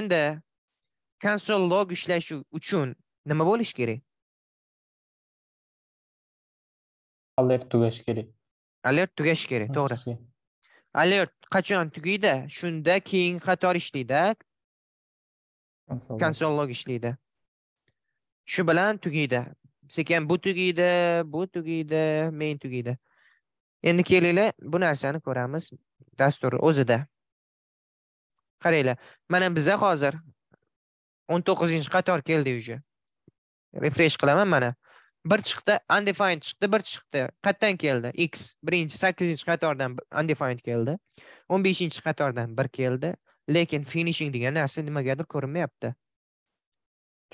endi konsol log ishlashi uchun nima bo'lishi kerak alert tugashi kerak alert tugashi kerak to'g'ri alert qachon tugaydi shunda keyin qator ishlaydi konsollog ishlaydi shu bilan tugaydi sekin bu tugaydi bu tugaydi main tugaydi endi kelinglar bu narsani ko'ramiz dastur o'zida qaranglar mana biza hozir o'n to'qqizinchi qator keldi уже refresh qilaman mana bir chiqdi undefined chiqdi bir chiqdi qayerdan keldi x birinchi sakkizinchi qatordan undefined keldi o'n beshinchi qatordan bir keldi lekin finishing degan narsa nimagadir ko'rinmayapti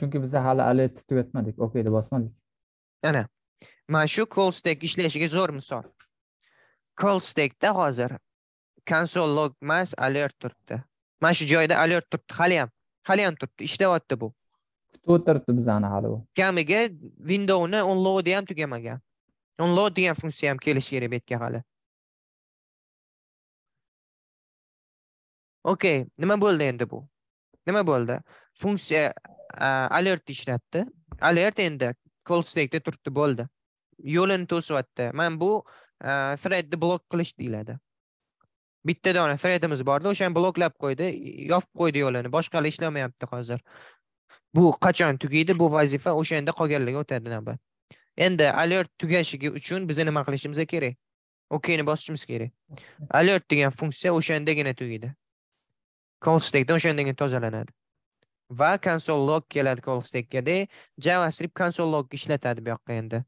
chunki biz hali alert tugatmadik okeyni bosmadik ana mana shu call stack ishlashiga zo'r misol call stackda hozir console log emas alert turibdi mana shu joyda alert turibdi haliyam haliyam turibdi ishlayapti bu o'tiribdi bizani hali kamiga windowni unloadi ham tugamagan unload degan funksiya ham kelishi kerak bu yerga hali okey nima bo'ldi endi bu nima bo'ldi funksiya alert ishlatdi alert endi call stackda turibdi bo'ldi yo'lini to'syapti mana bu threadni blok qilish deyiladi bitta dona threadimiz bordi o'shani bloklab qo'ydi yopib qo'ydi yo'lini boshqalar ishlamayapti hozir bu qachon tugaydi bu vazifa o'shanda qolganlarga o'tadi navbat endi alert tugashigi uchun biz nima qilishimiz kerak okeyni bosishimiz kerak alert degan funksiya o'shandagina tugaydi call stackdan o'shandagina tozalanadi va console log keladi call stackgada javascript console log ishlatadi bu yoqqa endi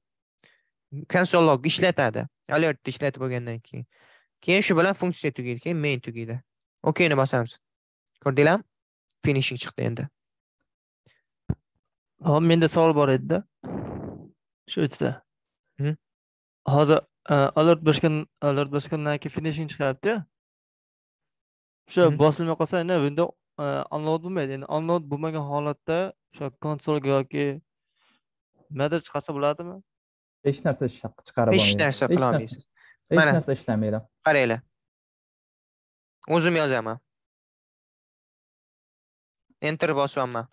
console log ishlatadi alertni ishlatib bo'lgandan keyin keyin shu bilan funksiya tugaydi keyin main tugaydi okeyni bosamiz ko'rdinglarmi finishing chiqdi endi Ha, menda savol bor edi-da. shu yerda. hozir e, alert bosgan alert bosgandan keyin finishing chiqaribdiyu o'sha bosilmay qolsa endi bunda e, unload bo'lmaydi endi unload bo'lmagan holatda o'sha konsolga yoki nimadir chiqarsa bo'ladimi hech narsa chiqarib hech narsa qila qilolmaysiz hech narsa ishlamaydi qaranglar o'zim yozaman enter bosyapman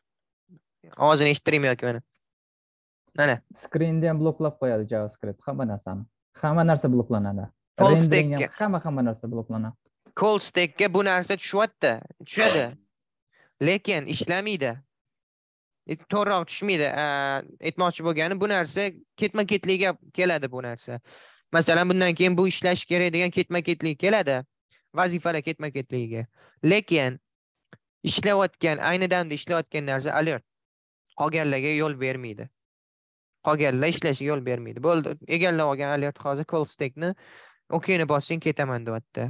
ovozini yoki mana mana skrinni ham bloklab qo'yadi javascript hamma narsani hamma narsa bloklanadi hamma hamma narsa bloklanadi cold stackga bu narsa tushyapti tushadi lekin ishlamaydi to'g'riroq tushmaydi aytmoqchi bo'lganim bu narsa ketma ketlikka keladi bu narsa masalan bundan keyin bu ishlash kerak degan ketma ketlik keladi vazifalar ketma ketligiga lekin ishlayotgan ayni damda ishlayotgan narsa alert qolganlarga yo'l bermaydi qolganlar ishlashiga yo'l bermaydi bo'ldi egallab olgan alert hozir kol stekni okeyni bossang ketaman deyapti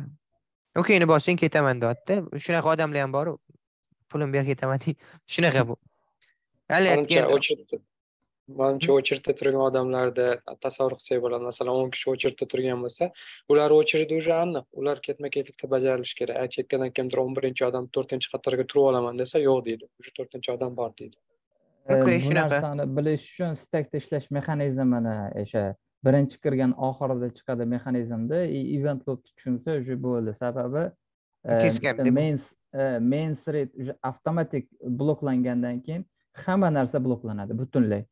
okeyni bossang ketaman deyapti shunaqa odamlar ham boru pulim ber ketaman deydi shunaqa bu manimcha очередьda hmm. turgan odamlarda tasavvur qilsak bo'ladi masalan o'n kishi очередьda turgan bo'lsa ular очереди уже aniq ular ketma ketlikda bajarilishi kerak a chekkadan kimdir o'n birinchi odam to'rtinchi qatorga turib olaman desa yo'q deydi уже to'rtinchi odam bor deydi bu narsani э, bilish uchun stakda ishlash mexanizmini o'sha birinchi kirgan oxirida chiqadi mexanizmda и event loopni tushunsa уже bo'ldi sababi э, э, main main thread уже avtomatik bloklangandan keyin hamma narsa bloklanadi butunlay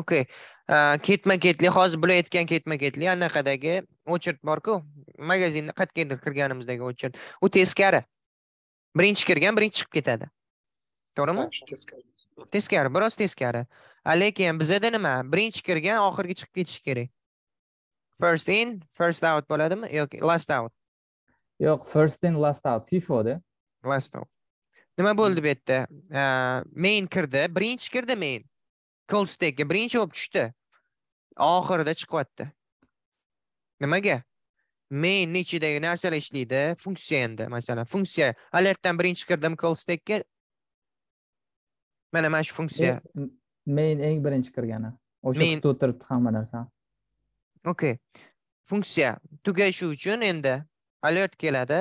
okey ketma ketli hozir bular aytgan ketma ketli anaqadagi очередь borku magazinni qayergadir kirganimizdagi очередь u teskari birinchi kirgan birinchi chiqib ketadi to'g'rimi teskari biroz teskari lekin bizada nima birinchi kirgan oxirgi chiqib ketishi kerak first in first out bo'ladimi yoki last out yo'q first in last out fifoda last out nima bo'ldi hmm. bu yerda main kirdi birinchi kirdi main cold stackga birinchi bo'lib tushdi oxirida chiqyapti nimaga main ichidagi narsalar ishlaydi funksiya endi masalan funksiya alertdan birinchi kirdim call stackga mana mana shu funksiya e, men eng birinchi kirgani o'sha kutib o'tiribdi hamma narsa okey funksiya tugashi uchun endi alert keladi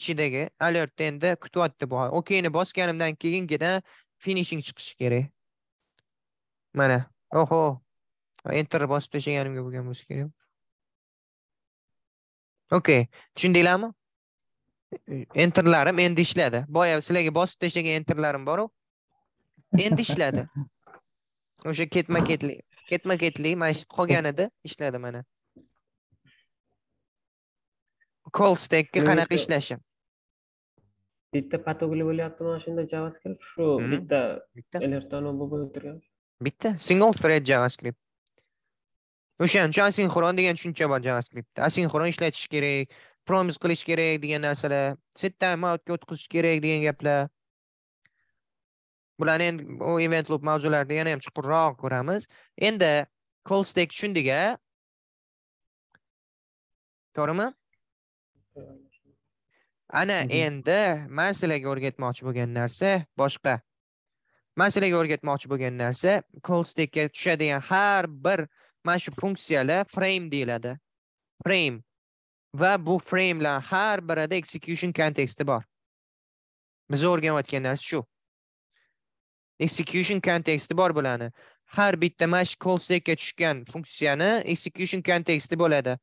ichidagi alertni endi kutyapti bu okeyni bosganimdan keyingina finishing chiqishi kerak mana oho enter bosib tashlaganimga bo'lgan bo'lsa kerak okey tushundinglarmi enterlarim endi ishladi boya sizlarga bosib tashlagan enterlarim boru endi ishladi o'sha ketma ketlik ketma ketlik mana edi ishladi mana call stackga qanaqa ishlashi bitta patogli bo'lyapti mana shunda javascript shu hmm. bitta bitta bo'lib o'tirgan bitta single thread javascript o'shaning uchun asinxron degan tushuncha bor javascriptda asinxron ishlatish kerak promis qilish kerak degan narsalar setdan timeoutga o'tkazish kerak degan gaplar bularni endi u event loop mavzularini yana ham chuqurroq ko'ramiz endi call stack tushundik a to'g'rimi ana mhm. endi man sizlarga o'rgatmoqchi bo'lgan narsa boshqa man sizlarga o'rgatmoqchi bo'lgan narsa call stackga tushadigan har bir mana shu funksiyalar frame deyiladi frame va bu framelar har birida execution konteksti bor biz o'rganayotgan narsa shu execution konteksti bor bo'ladi. Har bitta mash call stackga tushgan funksiyani execution konteksti bo'ladi.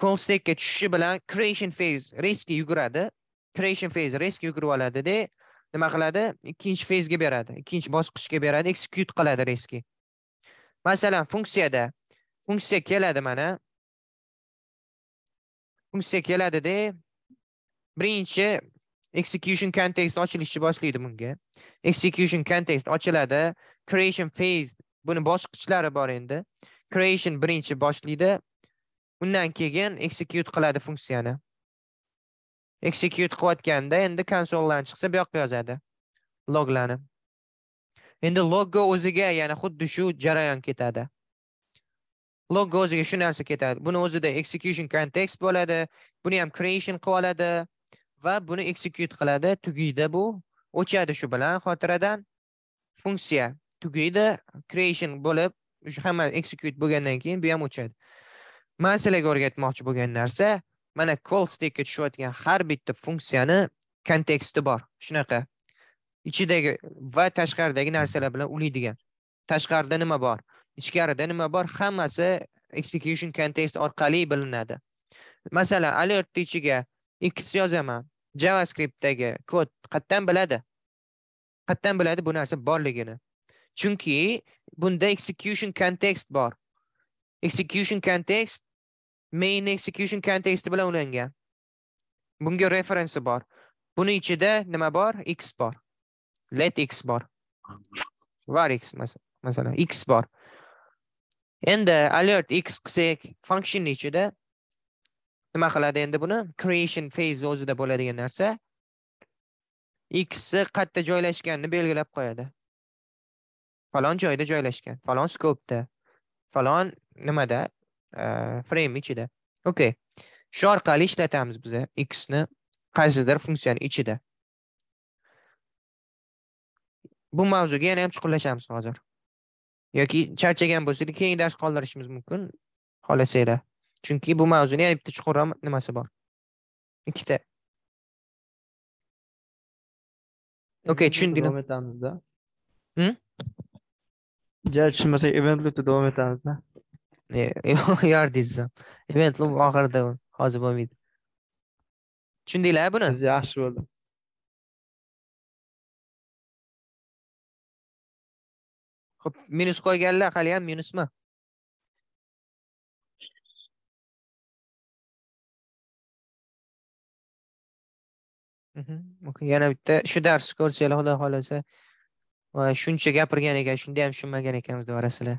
Call stackga tushishi bilan creation phase restga yuguradi. Creation phase restga yugurib oladi-da, nima qiladi? Ikkinchi fazga beradi, ikkinchi bosqichga beradi, execute qiladi restga. Masalan, funksiyada funksiya keladi mana. Funksiya keladi-da, birinchi execution context ochilishni boshlaydi bunga execution context ochiladi creation phase buni bosqichlari bor endi creation birinchi boshlaydi undan keyin execute qiladi funksiyani execute qilayotganda endi konsoldan chiqsa bu yoqqa yozadi loglarni endi logga o'ziga yana xuddi shu jarayon ketadi logga o'ziga shu narsa ketadi buni o'zida execution context bo'ladi buni ham creation qilib oladi va buni execute qiladi tugaydi bu o'chadi shu bilan xotiradan funksiya tugaydi creation bo'lib o'sha hamma execute bo'lgandan keyin bu ham o'chadi man sizlarga o'rgatmoqchi bo'lgan narsa mana call stackga tushayotgan har bitta funksiyani konteksti bor shunaqa ichidagi va tashqaridagi narsalar bilan ulaydigan tashqarida nima bor ichkarida nima bor hammasi execution context orqali bilinadi masalan alert ichiga x yozaman javascriptdagi kod qayerdan biladi qayerdan biladi bu narsa borligini chunki bunda execution context bor execution context main execution konteksti bilan ulangan bunga referensi bor buni ichida nima bor x bor let x bor var x masalan x bor endi alert x qilsak function ichida nima qiladi endi buni creation phase o'zida bo'ladigan narsa x qatta qayerda joylashganini belgilab qo'yadi falon joyda joylashgan falon scopeda falon nimada frame ichida okey shu orqali ishlatamiz biz x ni qaysidir funksiyani ichida bu mavzuga yana ham chuqurlashamiz hozir yoki charchagan bo'lsangiz keyingi dars qoldirishimiz mumkin xohlasanglar chunki bu mavzuni ham bitta chuqurroq nimasi bor ikkita okey tushundinglar davom etamizda ja tushunmasak eventlarda davom etamizda yo'q yordingiz event oxirida hozir bo'lmaydi tushundinglar buni yaxshi bo'ldi ho'p minus qo'yganlar haliyam minusmi yana bitta shu darsni ko'rsanglar xudo xohlasa shuncha gapirgan ekan shunda ham tushunmagan ekanmiz arasizlar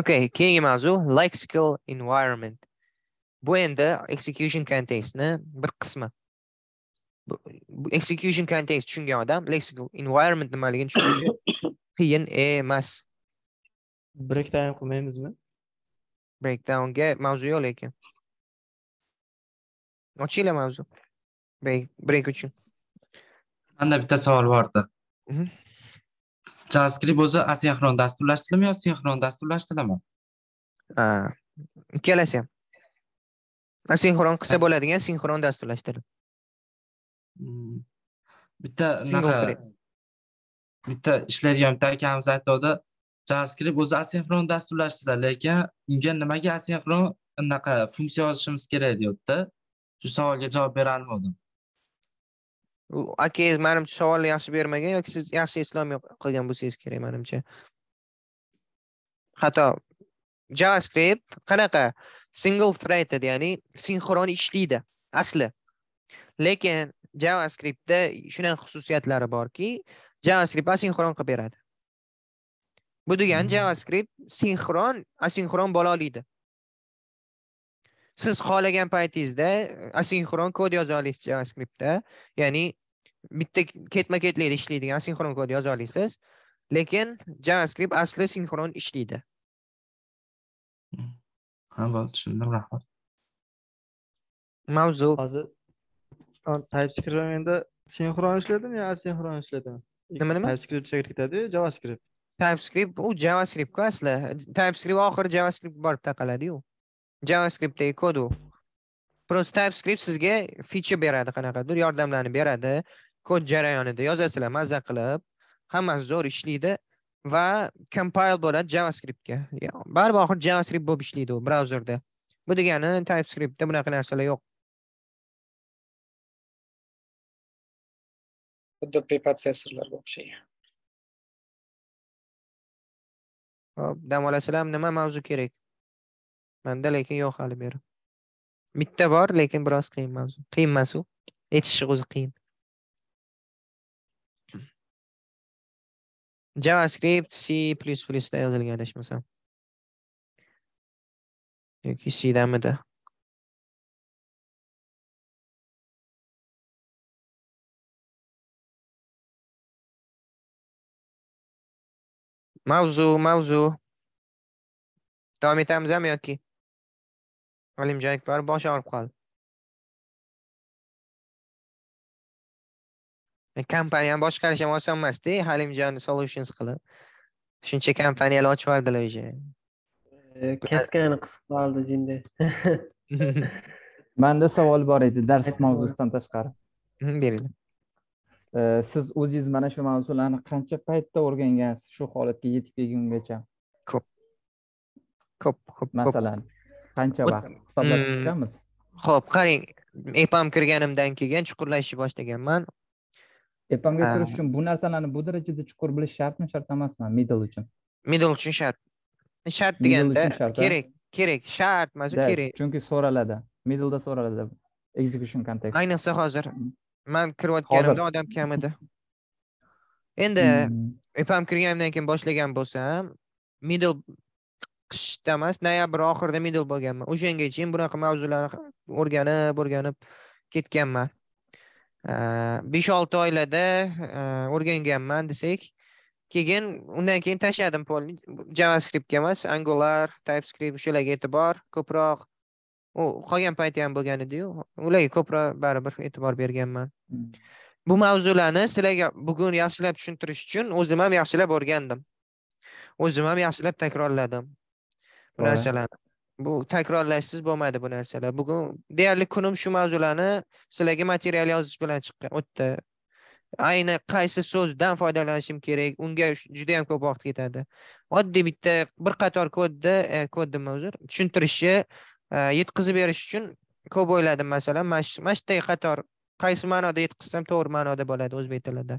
okay keyingi mavzu lexical environment bu endi execution contextni bir qismi execution context tushungan odam lexical environment nimaligini tushunishi qiyin emas breakdown qilmaymizmi breakdownga mavzu yo'q lekin ochinglar mavzu breyk uchun manda bitta savol bor edi javascript o'zi asinxron dasturlashtirilmi yo sinxron dasturlashtirilmi ikkalasi ham asinxron qilsa bo'ladigan sinxron dasturlashtirilib bitta bitta ishlaydigan bitta akamiz aytgandi javascript o'zi asinxron dasturlashtiriladi lekin unga nimaga asinxron anaqa funksiya yozishimiz kerak deyapti shu savolga javob bera olmadim akangiz manimcha savolni yaxshi bermagan yoki siz yaxshi eslolmay qolgan bo'lsangiz kerak manimcha xato javascript qanaqa single threaded ya'ni sinxron ishlaydi asli lekin javascriptda shunaqa xususiyatlari borki javascript asinxron qilib beradi bu degani hmm. javascript sinxron asinxron bo'la oladi siz xohlagan paytingizda e, asinxron kod yoza olasiz javascriptda ya'ni bitta ketma ketlikda ishlaydigan asinxron kod yoza olasiz lekin javascript asli sinxron ishlaydi ha bo'ldi tushundim rahmat mavzu hozir typescript endi sinxron ishladimi yo asinxron ishladimi nima nima typescript ketadi javascript typescript u javascriptku asli typescript oxiri javascript borib taqaladiyu javascript kod prost typescript sizga feature beradi qanaqadir yordamlarni beradi kod jarayonida yozasizlar mazza qilib hammasi zo'r ishlaydi va compile bo'ladi javascriptga baribir oxiri javascript bo'lib ishlaydi u brauzerda bu degani typescriptda bunaqa narsalar yo'q xuddi preprotessorlarga o'xshagan hop dam olasizlarmi nima mavzu kerak Manda lekin yo'q hali beri. Bitta bor, lekin biroz qiyin mavzu. Qiyin mavzu. Aytishi o'zi qiyin. JavaScript C++ da yozilgan adashmasam. Yoki C damida. Mavzu, mavzu. Davom etamiz ham yoki? Alimjon Akbar bosh og'rib qoldi. E, kompaniyani boshqarish ham oson emas-da, Halimjon Solutions qilib. Shuncha kompaniyalar ochib yubordilar uje. Keskani qisib qoldi jinda. *laughs* Menda savol bor edi dars mavzusidan tashqari. Beringlar. E, siz o'zingiz mana shu mavzularni qancha paytda o'rgangansiz shu holatga yetib kelgungacha? Ko'p. Ko'p, ko'p. Masalan, qancha vaqt hisoblab mm. chiqamiz ho'p qarang epam kirganimdan keyin chuqurlashishni boshlaganman epamga kirish uchun bu narsalarni bu darajada chuqur bilish shartmi shart emasmi middle uchun middle uchun shart shart deganda kerak kerak shart emas kerak chunki so'raladi middleda so'raladi execution context ayniqsa hozir mm. man kirayotganimda odam kam edi endi mm. epam kirganimdan keyin boshlagan bo'lsam middle qishda emas noyabr oxirida middle bo'lganman o'shangacha bunaqa mavzularni o'rganib o'rganib ketganman besh olti oylada e, o'rganganman desak keyin undan keyin tashladim javascriptga emas angular typescript o'shalarga e'tibor ko'proq u qolgan payti ham bo'lgan ediyu ularga ko'proq baribir e'tibor berganman bu mavzularni sizlarga bugun yaxshilab tushuntirish uchun o'zim ham yaxshilab o'rgandim o'zim ham yaxshilab takrorladim bu narsalarni bu takrorlashsiz bo'lmaydi bu narsalar bugun deyarli kunim shu mavzularni sizlarga material yozish bilan chiqqan o'tdi ayni qaysi so'zdan foydalanishim kerak unga juda yam ko'p vaqt ketadi oddiy bitta bir qator e, kodni kod dema uzr tushuntirishni e, yetkazib berish uchun ko'p o'yladim masalan mana shunday qator qaysi ma'noda yetkazsam to'g'ri ma'noda bo'ladi o'zbek tilida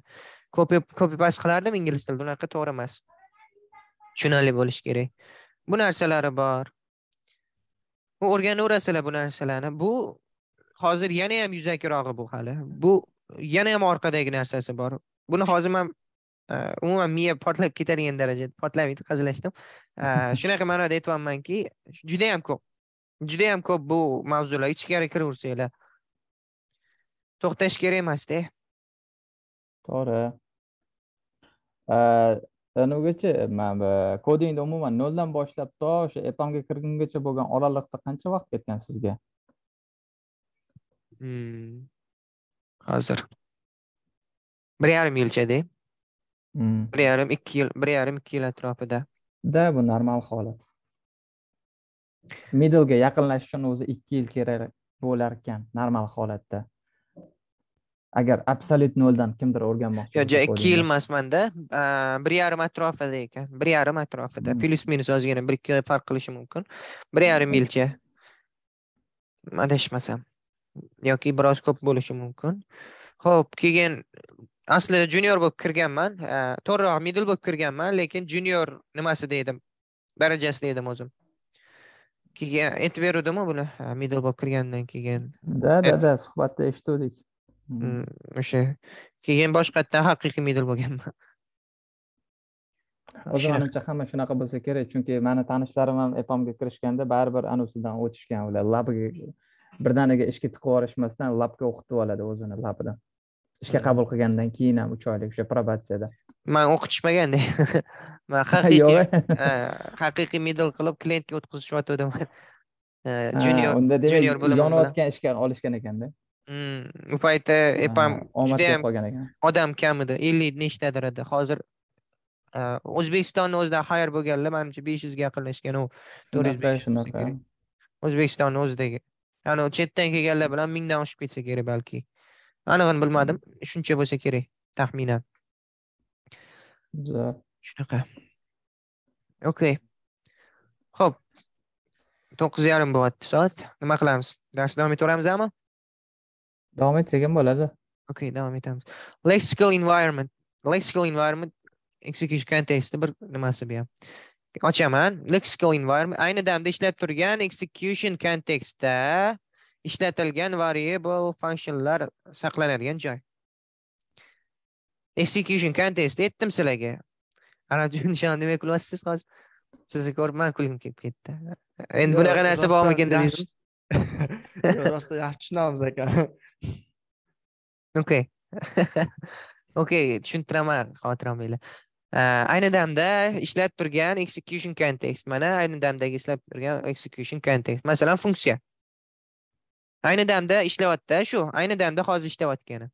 kopi kopi past qilardim ingliz tilida unaqa to'g'ri emas tushunarli bo'lishi kerak bu narsalari bor u o'rganaverasizlar bu narsalarni bu hozir yana ham yuzakirog'i bu hali bu yana ham orqadagi narsasi bor buni hozir man e, umuman miya portlab ketadigan darajada portlab qazilashdim. E, *laughs* shunaqa ma'noda aytyapmanki juda ham ko'p juda ham ko'p bu mavzular ichkari kiraversanglar to'xtash kerak emasda to'g'ri e, nimagacha kodingni e, umuman noldan boshlab to o'sha etomga kirgungacha bo'lgan oraliqda qancha vaqt ketgan sizga hmm. hozir bir yarim yilchada hmm. bir yarim ikki yil bir yarim ikki yil atrofida da bu normal holat middlega yaqinlashish uchun o'zi ikki yil kerak bo'lar ekan normal holatda agar absolyut noldan kimdir o'rganmoqchi yo'q ikki yil emasmanda bir yarim atrofida ekan bir yarim atrofida hmm. plyus minus ozgina bir ikki farq qilishi mumkin bir yarim hmm. yilcha adashmasam yoki biroz ko'p bo'lishi mumkin ho'p keyin aslida junior bo'lib kirganman to'g'riroq middle bo'lib kirganman lekin junior nimasida edim darajasida edim o'zim keyin aytib beruvdimi buni middle bo'lib kirgandan keyin да да да suhbatda eshituvdik o'sha keyin boshqatdan haqiqiy medal bo'lganman o'zi manimcha hamma shunaqa bo'lsa kerak chunki mani tanishlarim ham epomga kirishganda baribir anavisidan o'tishgan ular labiga birdaniga ishga tiqib yuborishmasdan labga o'qitib oladi o'zini labidan ishga qabul qilgandan keyin ham uch oylik o'sha probatsiyada man o'qitishmaganda man haqiqiy haqiqiy medal qilib klientga o'tkazishib junior junior bo'lim yonayotgan ishga olishgan ekanda Hmm, u paytda epam judayam odam kam edi ellik nechtadir edi hozir e, o'zbekistonni o'zida hayr bo'lganlar manimcha besh yuzga yaqinlashgan u to'rt yuz besh o'zbekistonni o'zidagi ya'ni chetdan kelganlar bilan mingdan oshib ketsa kerak balki anig'ini bilmadim shuncha bo'lsa kerak taxminan shunaqa okey ho'p to'qqiz yarim bo'lyapti soat nima qilamiz dars davom etaveramizmi davom etsak ham bo'ladi okay davom etamiz lexical environment lexical environment execution context bir nimasi bu ham ochaman lexical environment ayni damda ishlab turgan execution kontekstda ishlatilgan variable functionlar saqlanadigan joy execution context aytdim sizlarga arabcha *laughs* nishon demak qilyapsiz hozir sizni ko'rib man kulgim kelib ketdi endi bunaqa narsa bormikin dedingizmi rosta yaxshi tushunamiz aka okey okey tushuntiraman xotirjam bo'linglar ayni damda ishlab turgan execution context mana ayni damdagi ishlab turgan execution context masalan funksiya ayni damda ishlayapti shu ayni damda hozir ishlayotgani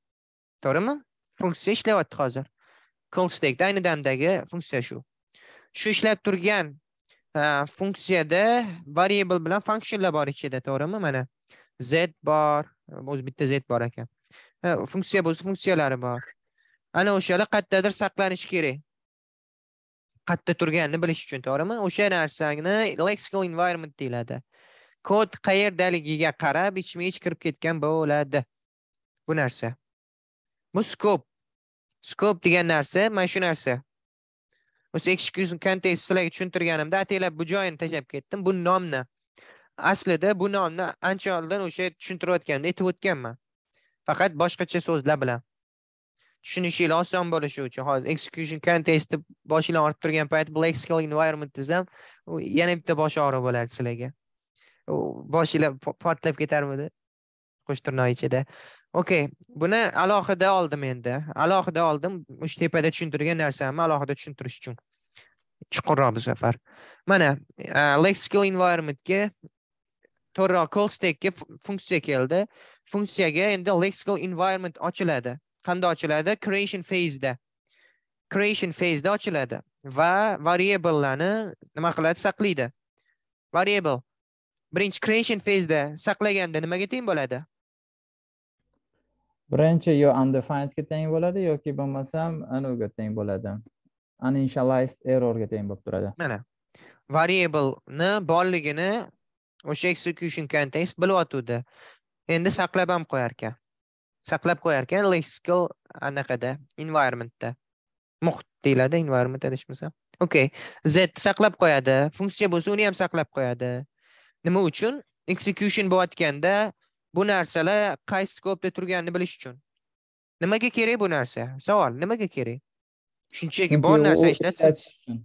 to'g'rimi funksiya ishlayapti hozir call stackda ayni damdagi funksiya shu shu ishlab turgan funksiyada variable bilan functionlar bor ichida to'g'rimi mana z bor o'zi bitta z bor ekan funksiya bo'lsa funksiyalari bor ana o'shalar qayerdadir saqlanishi kerak qayerda turganini bilish uchun to'g'rimi o'sha narsani lexical environment deyiladi kod qayerdaligiga qarab ichma ich kirib ketgan bo'ladi bu narsa bu scope scope degan narsa mana shu narsa o'sha ekshik yuzini kontekst sizlarga tushuntirganimda ataylab bu joyini tashlab ketdim bu nomni aslida bu nomni ancha oldin o'sha tushuntirayotganimda aytib o'tganman faqat boshqacha so'zlar bilan tushunishinglar oson bo'lishi uchun hozir execution context deb boshinglar og'rib turgan payt lexical environment desam yana bitta bosh og'riq bo'lardi sizlarga boshinglar portlab ketarmidi qo'shtirnoq ichida Okey, buni alohida oldim endi. Alohida oldim, uch tepada tushuntirgan narsamni alohida tushuntirish uchun. Chuqurroq bu safar. Mana, e, lexical environmentga to'rroq call stackga funksiya keldi. Funksiyaga endi lexical environment ochiladi. Qanda ochiladi? Creation phase-da. Creation phase-da ochiladi va variablelarni nima qiladi? Saqlaydi. Variable birinchi creation phase da saqlaganda nimaga teng bo'ladi? birinchi yo undefinedga teng bo'ladi yoki bo'lmasam anaviga teng bo'ladi uninitialized errorga teng bo'lib turadi mana variableni borligini o'sha execution context bilyotgandi endi saqlab ham qo'yar ekan saqlab qo'yar ekan lexical anaqada environmentda muhit deyiladi environment adashmasam okay z saqlab qo'yadi funksiya bo'lsa uni ham saqlab qo'yadi nima uchun execution bo'layotganda bu narsalar qaysi skopda turganini bilish uchun nimaga kerak bu narsa savol nimaga kerak shunchaki bor ishlatish ishlatsin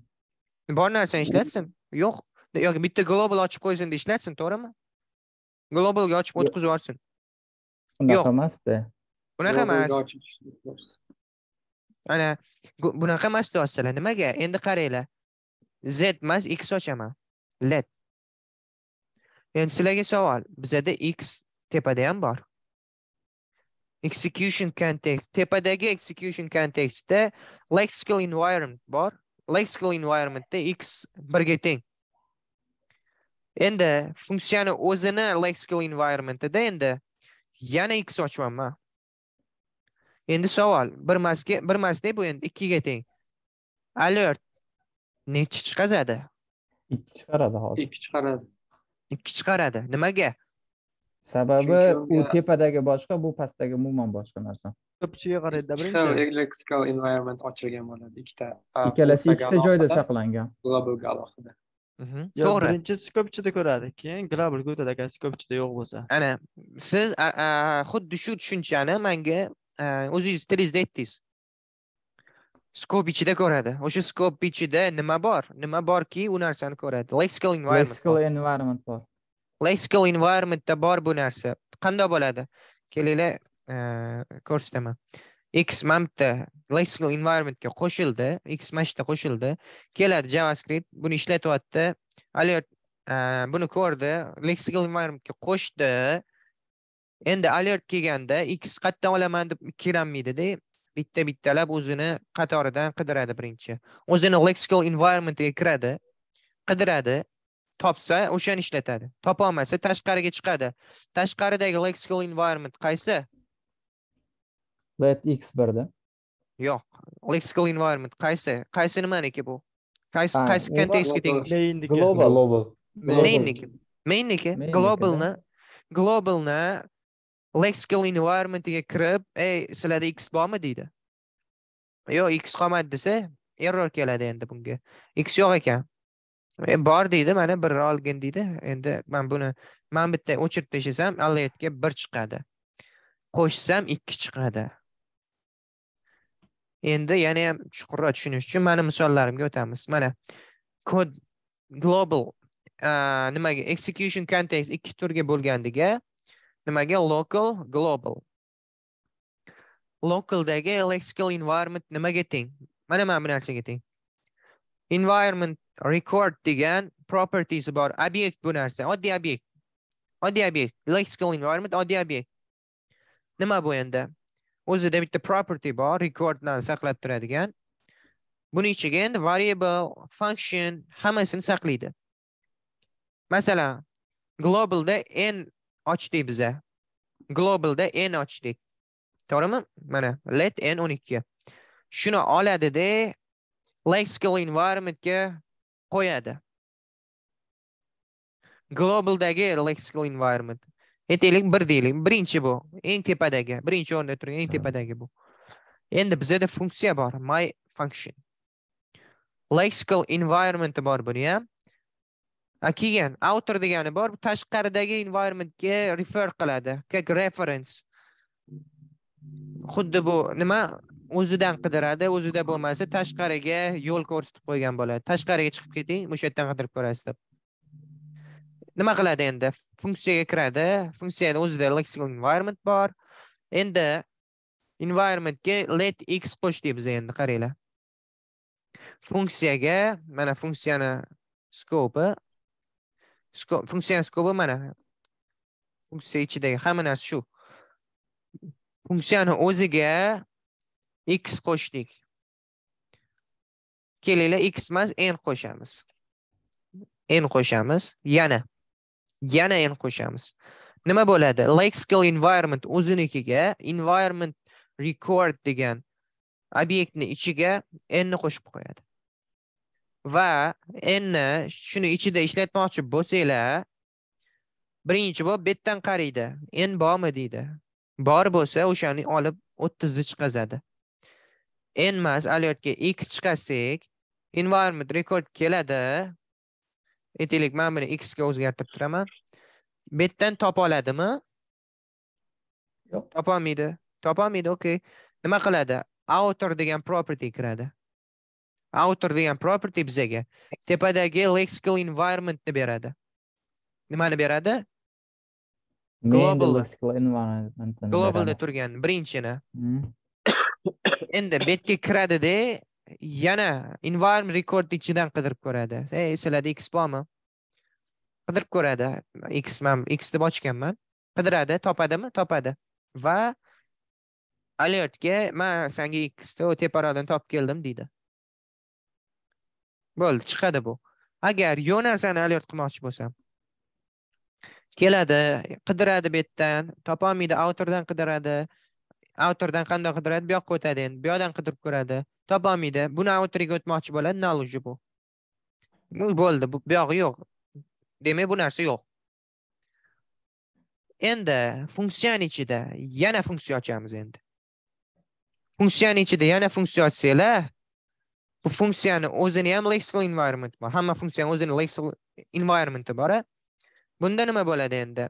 bor narsani ishlatsin yo'q yoki bitta global ochib qo'ysinda ishlatsin to'g'rimi globalga ochib o'tkazib yuborsin yo'q emasda bunaqa emas ana bunaqa emas dostlar nimaga endi qaranglar z emas x ochaman led endi sizlarga savol bizada x ham bor execution context tepadagi execution contextda lexical environment bor lexical environmentda x birga teng endi funksiyani o'zini lexical environmentida endi yana x ochyapman endi savol bir masga bir masda bu endi ikkiga teng alert nechi chiqazadi ikki chiqaradi hozir ikki chiqaradi ikki chiqaradi nimaga sababi u tepadagi boshqa bu pastdagi umuman boshqa narsa to'pchiga qaraydida birinchi lexical environment ochilgan bo'ladi ikkita ikkalasi ikkita joyda saqlangan globalga alohida mhm, to'g'ri birinchi skopchida ko'radi keyin globalga o'tadi agar skopchida yo'q bo'lsa ana siz xuddi shu tushunchani manga o'zingiz tilingizda aytdingiz skop ichida ko'radi o'sha skop ichida nima bor nima borki u narsani ko'radi lexical environment lexical environment bor lexical da bor bu narsa qandoq bo'ladi kelinglar e, ko'rsataman x mamta lexical ga qo'shildi x mashda qo'shildi keladi javascript buni ishlatyapti alert e, buni ko'rdi lexical ga qo'shdi endi alert kelganda x qayerdan olaman deb kiramaydi-da. bitta bittalab o'zini qatoridan qidiradi birinchi o'zini lexical environment ga kiradi qidiradi topsa o'shani ishlatadi topolmasa tashqariga chiqadi tashqaridagi lexical environment qaysi let x birda yo'q lexical environment qaysi qaysi nimaniki bu qaysi qaysi kontekstga tegishlimainniki global mainniki mainniki globalni globalni lexical environmentiga kirib ey sizlarda x bormi deydi yo'q x qolmadi desa error keladi endi bunga x yo'q ekan e, bor deydi mana bir olgin deydi endi man buni man bitta o'chirib tashlasam allaytga bir chiqadi qo'shsam ikki chiqadi endi yana ham chuqurroq tushunish uchun mana misollarimga o'tamiz mana kod global nimaga execution context ikki turga bo'lganligiga nimaga local global localdagi lexical environment nimaga teng mana mana bu narsaga teng environment record degan properties bor obyekt bu narsa oddiy obyekt oddiy obyekt lexical environment oddiy obyekt nima bu endi o'zida bitta property bor recordni saqlab turadigan buni ichiga endi variable function hammasini saqlaydi masalan globalda n ochdik biza globalda n ochdik to'g'rimi mana let n o'n ikki shuni oladida lexical environmentga qo'yadi globaldagi lexical environment aytaylik bir deylik birinchi bu eng tepadagi birinchi o'rinda turgan eng tepadagi bu endi bizada funksiya bor my function lexical environment bor buni ham keyin outer degani bor tashqaridagi environmentga refer qiladi как reference xuddi bu nima o'zidan qidiradi o'zida bo'lmasa tashqariga yo'l ko'rsatib qo'ygan bo'ladi tashqariga chiqib keting o'sha yerdan qidirib ko'rasiz deb nima qiladi endi funksiyaga kiradi funksiyani o'zida lexical environment bor endi environmentga let x qo'shdik biz endi qaranglar funksiyaga mana funksiyani skopi funksiyani skopi mana funksiya ichidagi hamma narsa shu funksiyani o'ziga x qo'shdik kelinglar x emas n qo'shamiz n qo'shamiz yana yana n qo'shamiz nima bo'ladi lexical environment o'zinikiga environment record degan obyektni ichiga n ni qo'shib qo'yadi va n ni shuni ichida ishlatmoqchi bo'lsanglar birinchi bo'lib bu yerdan qaraydi n bormi deydi bor bo'lsa o'shani olib o'ttizni chiqazadi emas aliyotga x chiqarsak environment record keladi aytaylik man buni x ga o'zgartirib turaman bu yerdan topa oladimi yo'q topolmaydi topolmaydi okey nima qiladi author degan property kiradi author degan property bizaga tepadagi lexical environmentni beradi nimani beradi global globalda turgan birinchini hmm. endi betga kiradida yana environment record ichidan qidirib ko'radi ey sizlarda x bormi qidirib ko'radi x man x deb ochganman qidiradi topadimi topadi va alertga man sanga xda teparoqdan topib keldim deydi bo'ldi chiqadi bu agar yo narsani alert qilmoqchi bo'lsam keladi qidiradi bu yerdan topolmaydi outerdan qidiradi autordan qanday qidiradi bu yoqqa o'tadi endi bu yoqdan qidirib ko'radi topolmaydi buni autoriga o'tmoqchi bo'ladi noluji bu bo'ldi bu yog'i yo'q demak bu narsa yo'q endi funksiyani ichida yana funksiya ochamiz endi funksiyani ichida yana funksiya ochsanglar bu funksiyani o'zini ham lexical environment bor hamma funksiyani o'zini lexical environmenti bor bunda nima bo'ladi endi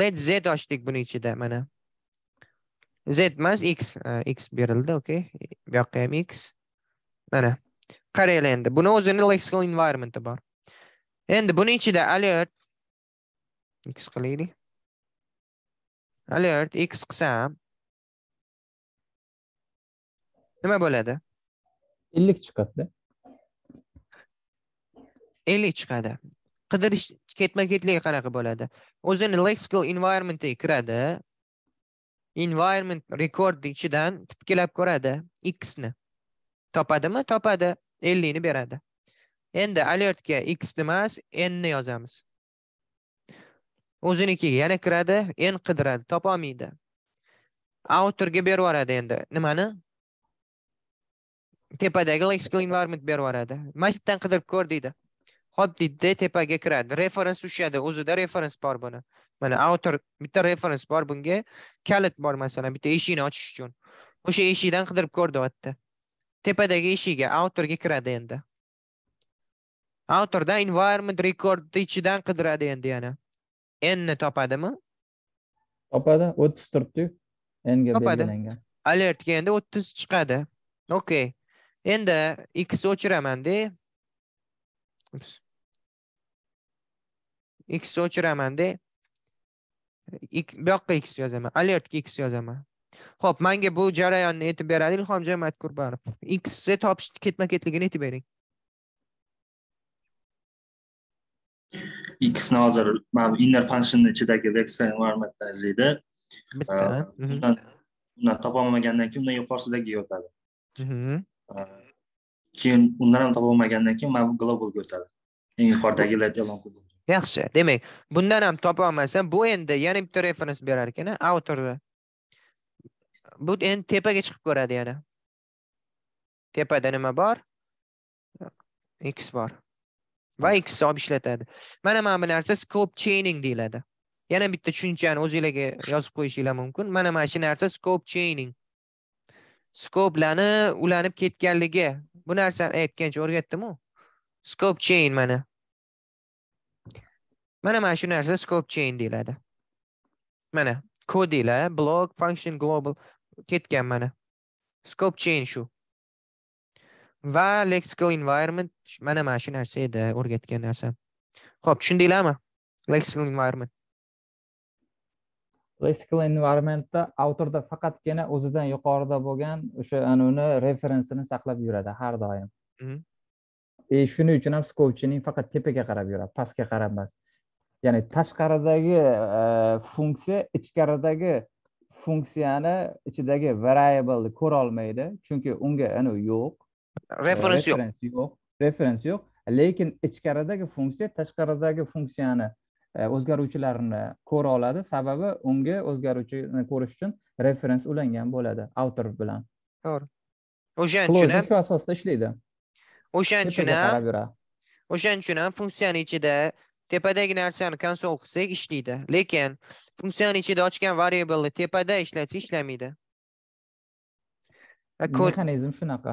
let z ochdik buni ichida mana z emas x eh, x berildi okey bu yoqqa ham x mana Qaraylar endi buni o'zini lexical environmenti bor endi buni ichida alert x qilaylik alert x qilsam nima bo'ladi 50 chiqadi. 50 chiqadi qidirish ketma ketligi qanaqa bo'ladi o'zini lexical environmentga kiradi environment record ichidan titkilab ko'radi x ni topadimi topadi 50 ni beradi endi alertga x emas n ni yozamiz o'zinikiga yana kiradi n qidiradi topolmaydi ga berib yuboradi endi nimani tepadagi lexical environment berib yuboradi mana qidirib ko'r deydi hop deydida tepaga kiradi reference tushadi o'zida reference bor buni mana outer bitta reference bor bunga kalit bor masalan bitta eshikni ochish uchun o'sha eshikdan qidirib ko'rdi u yerda tepadagi eshikga outerga kiradi endi outerdan environment rekordni ichidan qidiradi endi yana nni topadimi topadi o'ttiz turibdiyu nga topadi alertga endi o'ttiz chiqadi okey endi x o'chiramanda x o'chiramanda bu yoqqa x yozaman aliyotga x yozaman ho'p manga bu jarayonni aytib beradi ilhomjon matkurbanov xni topish ketma ketligini aytib bering xni hozir mana bu inner functionni ichidagi lexical environmentdan izlaydi bitta mhm. undan topolmagandan keyin undan yuqorisidagiga o'tadi mhm. keyin undan ham topolmagandan keyin mana bu globalga o'tadi eng yuqoridagi yaxshi demak bundan ham topa olmasam, bu endi yana bitta reference berar ekan autorni bu endi tepaga chiqib ko'radi yana tepada nima bor x bor va x ob ishlatadi mana mana bu narsa scope chaining deyiladi yana bitta tushunchani o'zingizlarga yozib qo'yishingiz mumkin mana mana shu narsa scope chaining Scope'lani ulanib ketganligi bu narsani aytgancha o'rgatdimu scope chain mana Mana mana shu narsa scope chain Mənə Mana kodinglar, block, function, global ketgan mana. Scope chain shu. Va lexical environment mana mana shu narsa nərsə. o'rgatgan narsa. Xo'p, mə? Lexical environment. lexical environmentda autorda faqatgina o'zidan yuqorida bo'lgan o'sha anavini referensini saqlab yuradi har doim mhm. e shuning uchun ham skopchining faqat tepaga qarab yuradi pastga qaramas ya'ni tashqaridagi funksiya ichkaridagi funksiyani ichidagi variableni olmaydi chunki unga anavi yo'q referens yo'q referens yo'q lekin ichkaridagi funksiya tashqaridagi funksiyani o'zgaruvchilarini ko'ra oladi sababi unga o'zgaruvchini ko'rish uchun referens ulangan bo'ladi autor bilan to'g'ri o'shaning uchun shu asosda ishlaydi o'shaning uchun ham o'shaning uchun ham funksiyani ichida tepadagi narsani konsol qilsak ishlaydi lekin funksiyani ichida ochgan variableni tepada ishlatsa ishlamaydi mexanizm shunaqa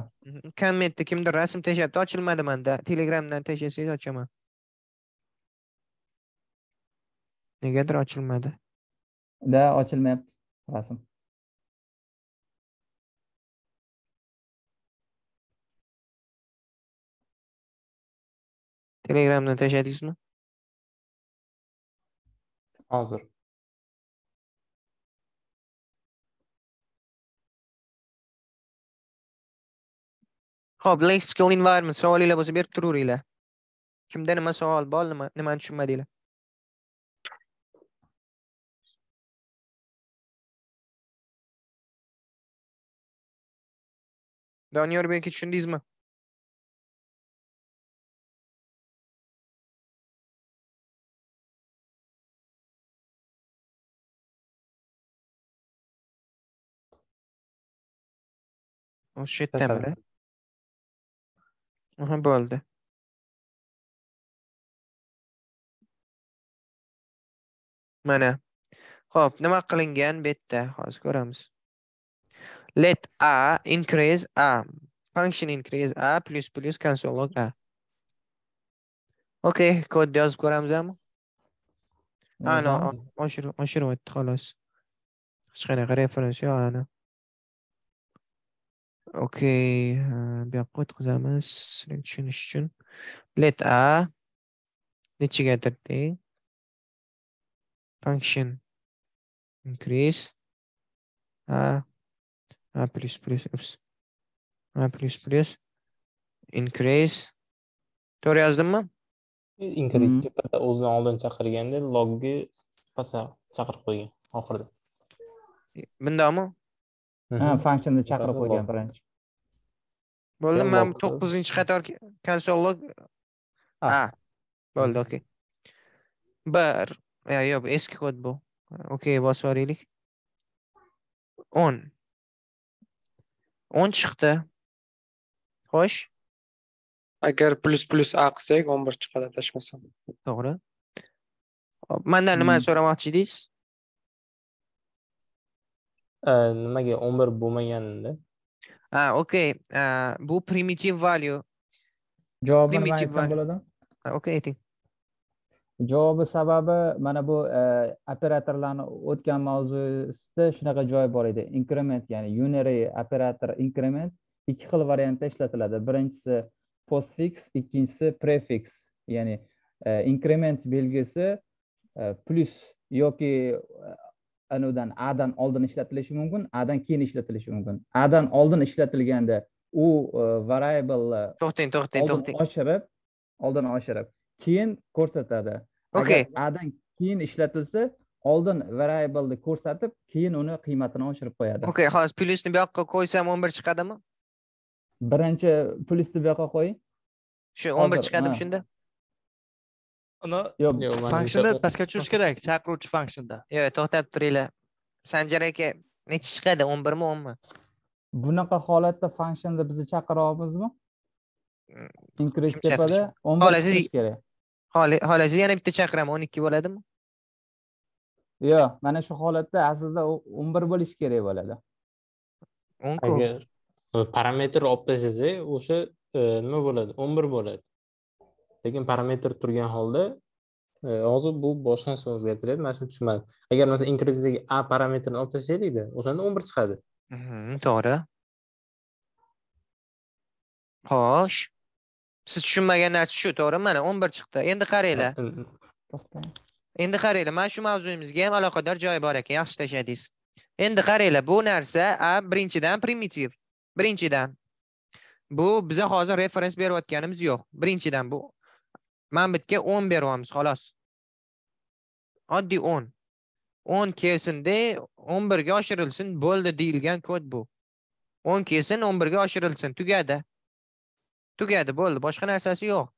kommentni kimdir rasm tashlabdi ochilmadi manda telegramdan tashlasangiz ochaman negadir ochilmadi da ochilmayapti rasm telegramdan tashladingizmi hozir ho'p lexical environment savolinglar bo'lsa berib turaveringlar kimda nima savol bor nima nimani tushunmadinglar doniyor tushundingizmi o'sha yerdamida aha bo'ldi mana ho'p nima qilingan bu yerda hozir ko'ramiz let a increase a function increase a plus plus console log a okay kodni yozib ko'ramizmi ana mhm. oshirib o'tdi xolos hech qanaqa referens yo'q ana Okay, bu yoqqa o'tkazamiz tushunish uchun. Let a nechagadir teng? Function increase a a plus plus oops. a plus plus increase to'g'ri yozdimmi? Increase uzun deb o'zidan log chaqirganda logni pastga chaqirib qo'ygan oxirida. Bundami? ha functionni chaqirib qo'ygan birinchi bo'ldi man to'qqizinchi qator konsolog ah. ha bo'ldi mhmm. okey bir yo'q eski kod bu okey bosib yuboraylik o'n o'n chiqdi xo'sh agar plyus plyus a qilsak o'n bir chiqadi adashmasam to'g'ri mandan nimani hmm. so'ramoqchi edingiz nimaga 11 bo'lmaganda ha okey bu primitiv value javobi primitiv bo'ladi okey ayting javobi sababi mana bu operatorlarni o'tgan mavzusida shunaqa joy bor edi increment ya'ni unary operator increment ikki xil variantda ishlatiladi birinchisi postfix ikkinchisi prefix ya'ni increment belgisi plyus yoki anavidan adan oldin ishlatilishi mumkin adan keyin ishlatilishi mumkin adan oldin ishlatilganda u e, variable to'xtang to'xtang to'xtang oshirib oldin oshirib keyin ko'rsatadi okay adan keyin ishlatilsa oldin variableni ko'rsatib keyin uni qiymatini oshirib qo'yadi okay hozir plyusni bu yoqqa qo'ysam o'n bir chiqadimi birinchi plyusni bu yoqqa qo'ying shu o'n bir chiqadimi shunda uni functionni pastga tushirish kerak chaqiruvchi funksiyada yo'q to'xtab turinglar sanjar aka nechi chiqadi o'n birmi o'nmi bunaqa holatda functionni bizni chaqiryapmizmi mm, increase tepada o'n kerak yana bitta chaqiraman o'n ikki bo'ladimi yo'q mana shu holatda aslida o'n bir bo'lishi kerak bo'ladi agar e, parametr olib tashlasak o'sha e, nima bo'ladi o'n bir bo'ladi lekin parametr turgan holda e, hozir bu narsa o'zgartiradi mana shuni tushunmadim agar masalan inkrezidagi a parametrini olib tashlaylikda o'shanda o'n bir chiqadi mhm, to'g'ri xo'sh siz tushunmagan narsa shu to'g'rimi mana o'n bir chiqdi endi qaranglar endi qaranglar mana shu mavzuyimizga ham aloqador joyi bor ekan yaxshi tashladingiz endi qaranglar bu narsa a birinchidan primitiv birinchidan bu biza hozir referens berayotganimiz yo'q birinchidan bu manbitga o'n beryapmiz xolos oddiy o'n o'n kelsinda o'n birga oshirilsin bo'ldi deyilgan kod bu o'n kelsin o'n birga oshirilsin tugadi tugadi bo'ldi boshqa narsasi yo'q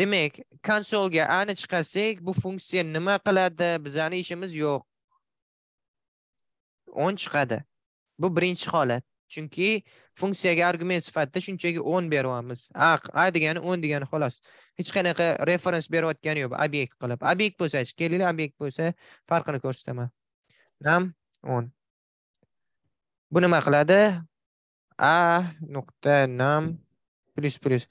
demak konsolga ani chiqarsak bu funksiya nima qiladi bizani ishimiz yo'q o'n chiqadi bu birinchi holat chunki funksiyaga argument sifatida shunchaki o'n beryapmiz a a degani o'n degani xolos hech qanaqa referens berayotgani yo'q obyekt qilib obyekt bo'lsa chi kelinglar obyekt bo'lsa farqini ko'rsataman nam o'n bu nima qiladi a nuqta nam plyus plyus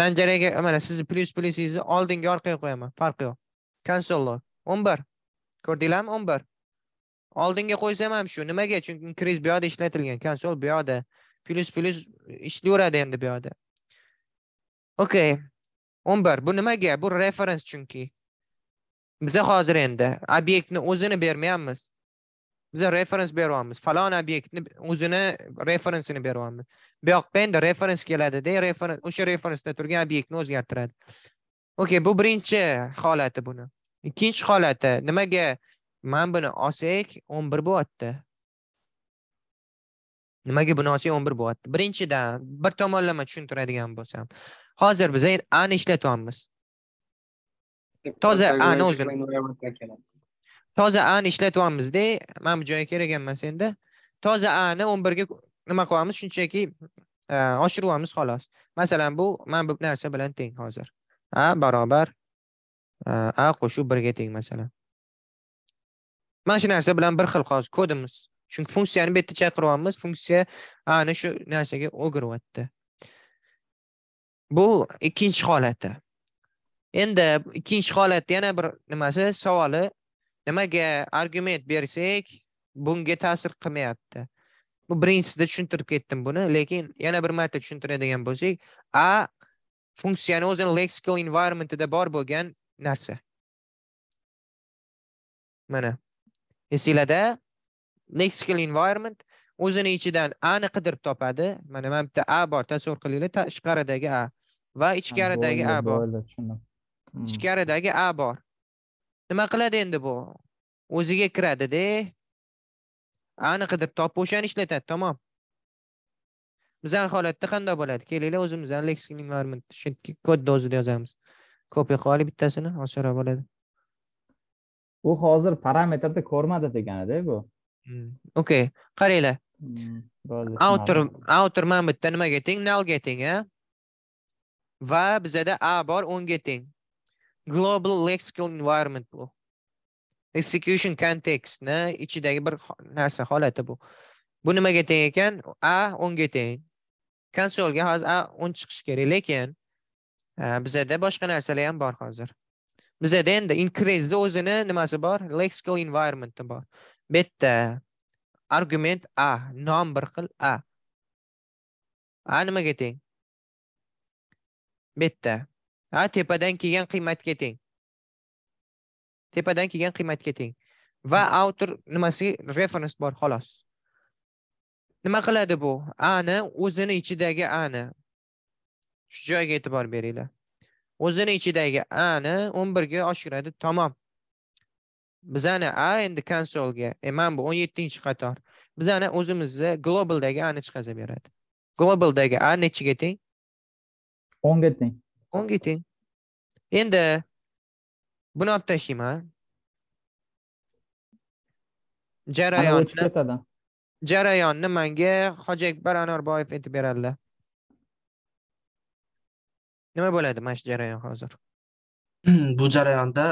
sanjaraga mana sizni plyus plyusingizni oldinga orqaga qo'yaman farqi yo'q konsol o'n bir ko'rdinglarmi o'n bir oldinga qo'ysam ham shu nimaga chunki inkriz bu yoqda ishlatilgan konsol bu yoqda plyus plyus ishlayveradi endi bu yoqda okey o'n bir bu nimaga bu referens chunki biza hozir endi obyektni o'zini bermayapmiz biza referens beryapmiz falon obyektni o'zini referensini beryapmiz bu yoqqa endi referens keladida referens o'sha referensda turgan obyektni o'zgartiradi okey bu birinchi holati buni ikkinchi holati nimaga man buni olsak o'n bir bo'lyapti nimaga buni olsak o'n bir bo'lyapti birinchidan bir tomonlama tushuntiradigan bo'lsam hozir biz ani ishlatyapmiz toza ani o'zini toza ani ishlatyapmizda mana bu joyga kerak emas endi toza ani o'n birga nima qilyapmiz shunchaki e, oshiryapmiz xolos masalan bu mana bu narsa bilan teng hozir a barobar e, a qo'shuv birga teng masalan mana shu narsa bilan bir xil hozir kodimiz chunki funksiyani bu yerda chaqiryapmiz funksiya ana shu narsaga o'giryapti bu ikkinchi holati endi ikkinchi holatni yana bir nimasi savoli nimaga argument bersak bunga ta'sir qilmayapti bu birinchisida tushuntirib ketdim buni lekin yana bir marta tushuntiradigan bo'lsak a funksiyani o'zini lexical environmentida bor bo'lgan narsa mana esinglarda lexical environment o'zini ichidan a ni qidirib topadi mana mana bitta a bor tasavvur qilinglar tashqaridagi a va ichkaridagi a bor hmm. ichkaridagi a bor nima qiladi endi bu o'ziga kiradida a ni qidirib topib o'shani ishlatadi tamom bizani holatda qanday bo'ladi kelinglar o'zimizdan lexical environment kod o'zida yozamiz kopiya qilib bittasini osonroq bo'ladi u hozir parametrda ko'rmadi deganida bu hmm. okey qaranglar autor autor mana bu yerda nimaga teng nolga teng va bizada a bor o'nga teng global lexical environment bu execution contextni ichidagi bir narsa holati bu bu nimaga teng ekan a o'nga teng konsolga hozir a o'n chiqishi kerak lekin bizada boshqa narsalar ham bor hozir bizada endi increase o'zini nimasi bor lexical environmenti bor bu yerda eh, argument a nom bir xil a a nimaga teng bu yerda a tepadan kelgan qiymatga teng tepadan kelgan qiymatga teng va autor nimasi reference bor xolos nima qiladi bu a ni o'zini ichidagi a ni shu joyga e'tibor beringlar o'zini ichidagi a ni o'n birga oshiradi tamom bizani a endi konsolga e mana bu o'n yettinchi qator bizani o'zimizni globaldagi ani chiqarib beradi globaldagi a nechiga teng o'nga teng o'nga teng endi buni olib tashlayman jarayonni jarayonni manga hojiakbar anorboyev aytib beradilar nima bo'ladi mana shu jarayon hozir *clears throat* bu jarayonda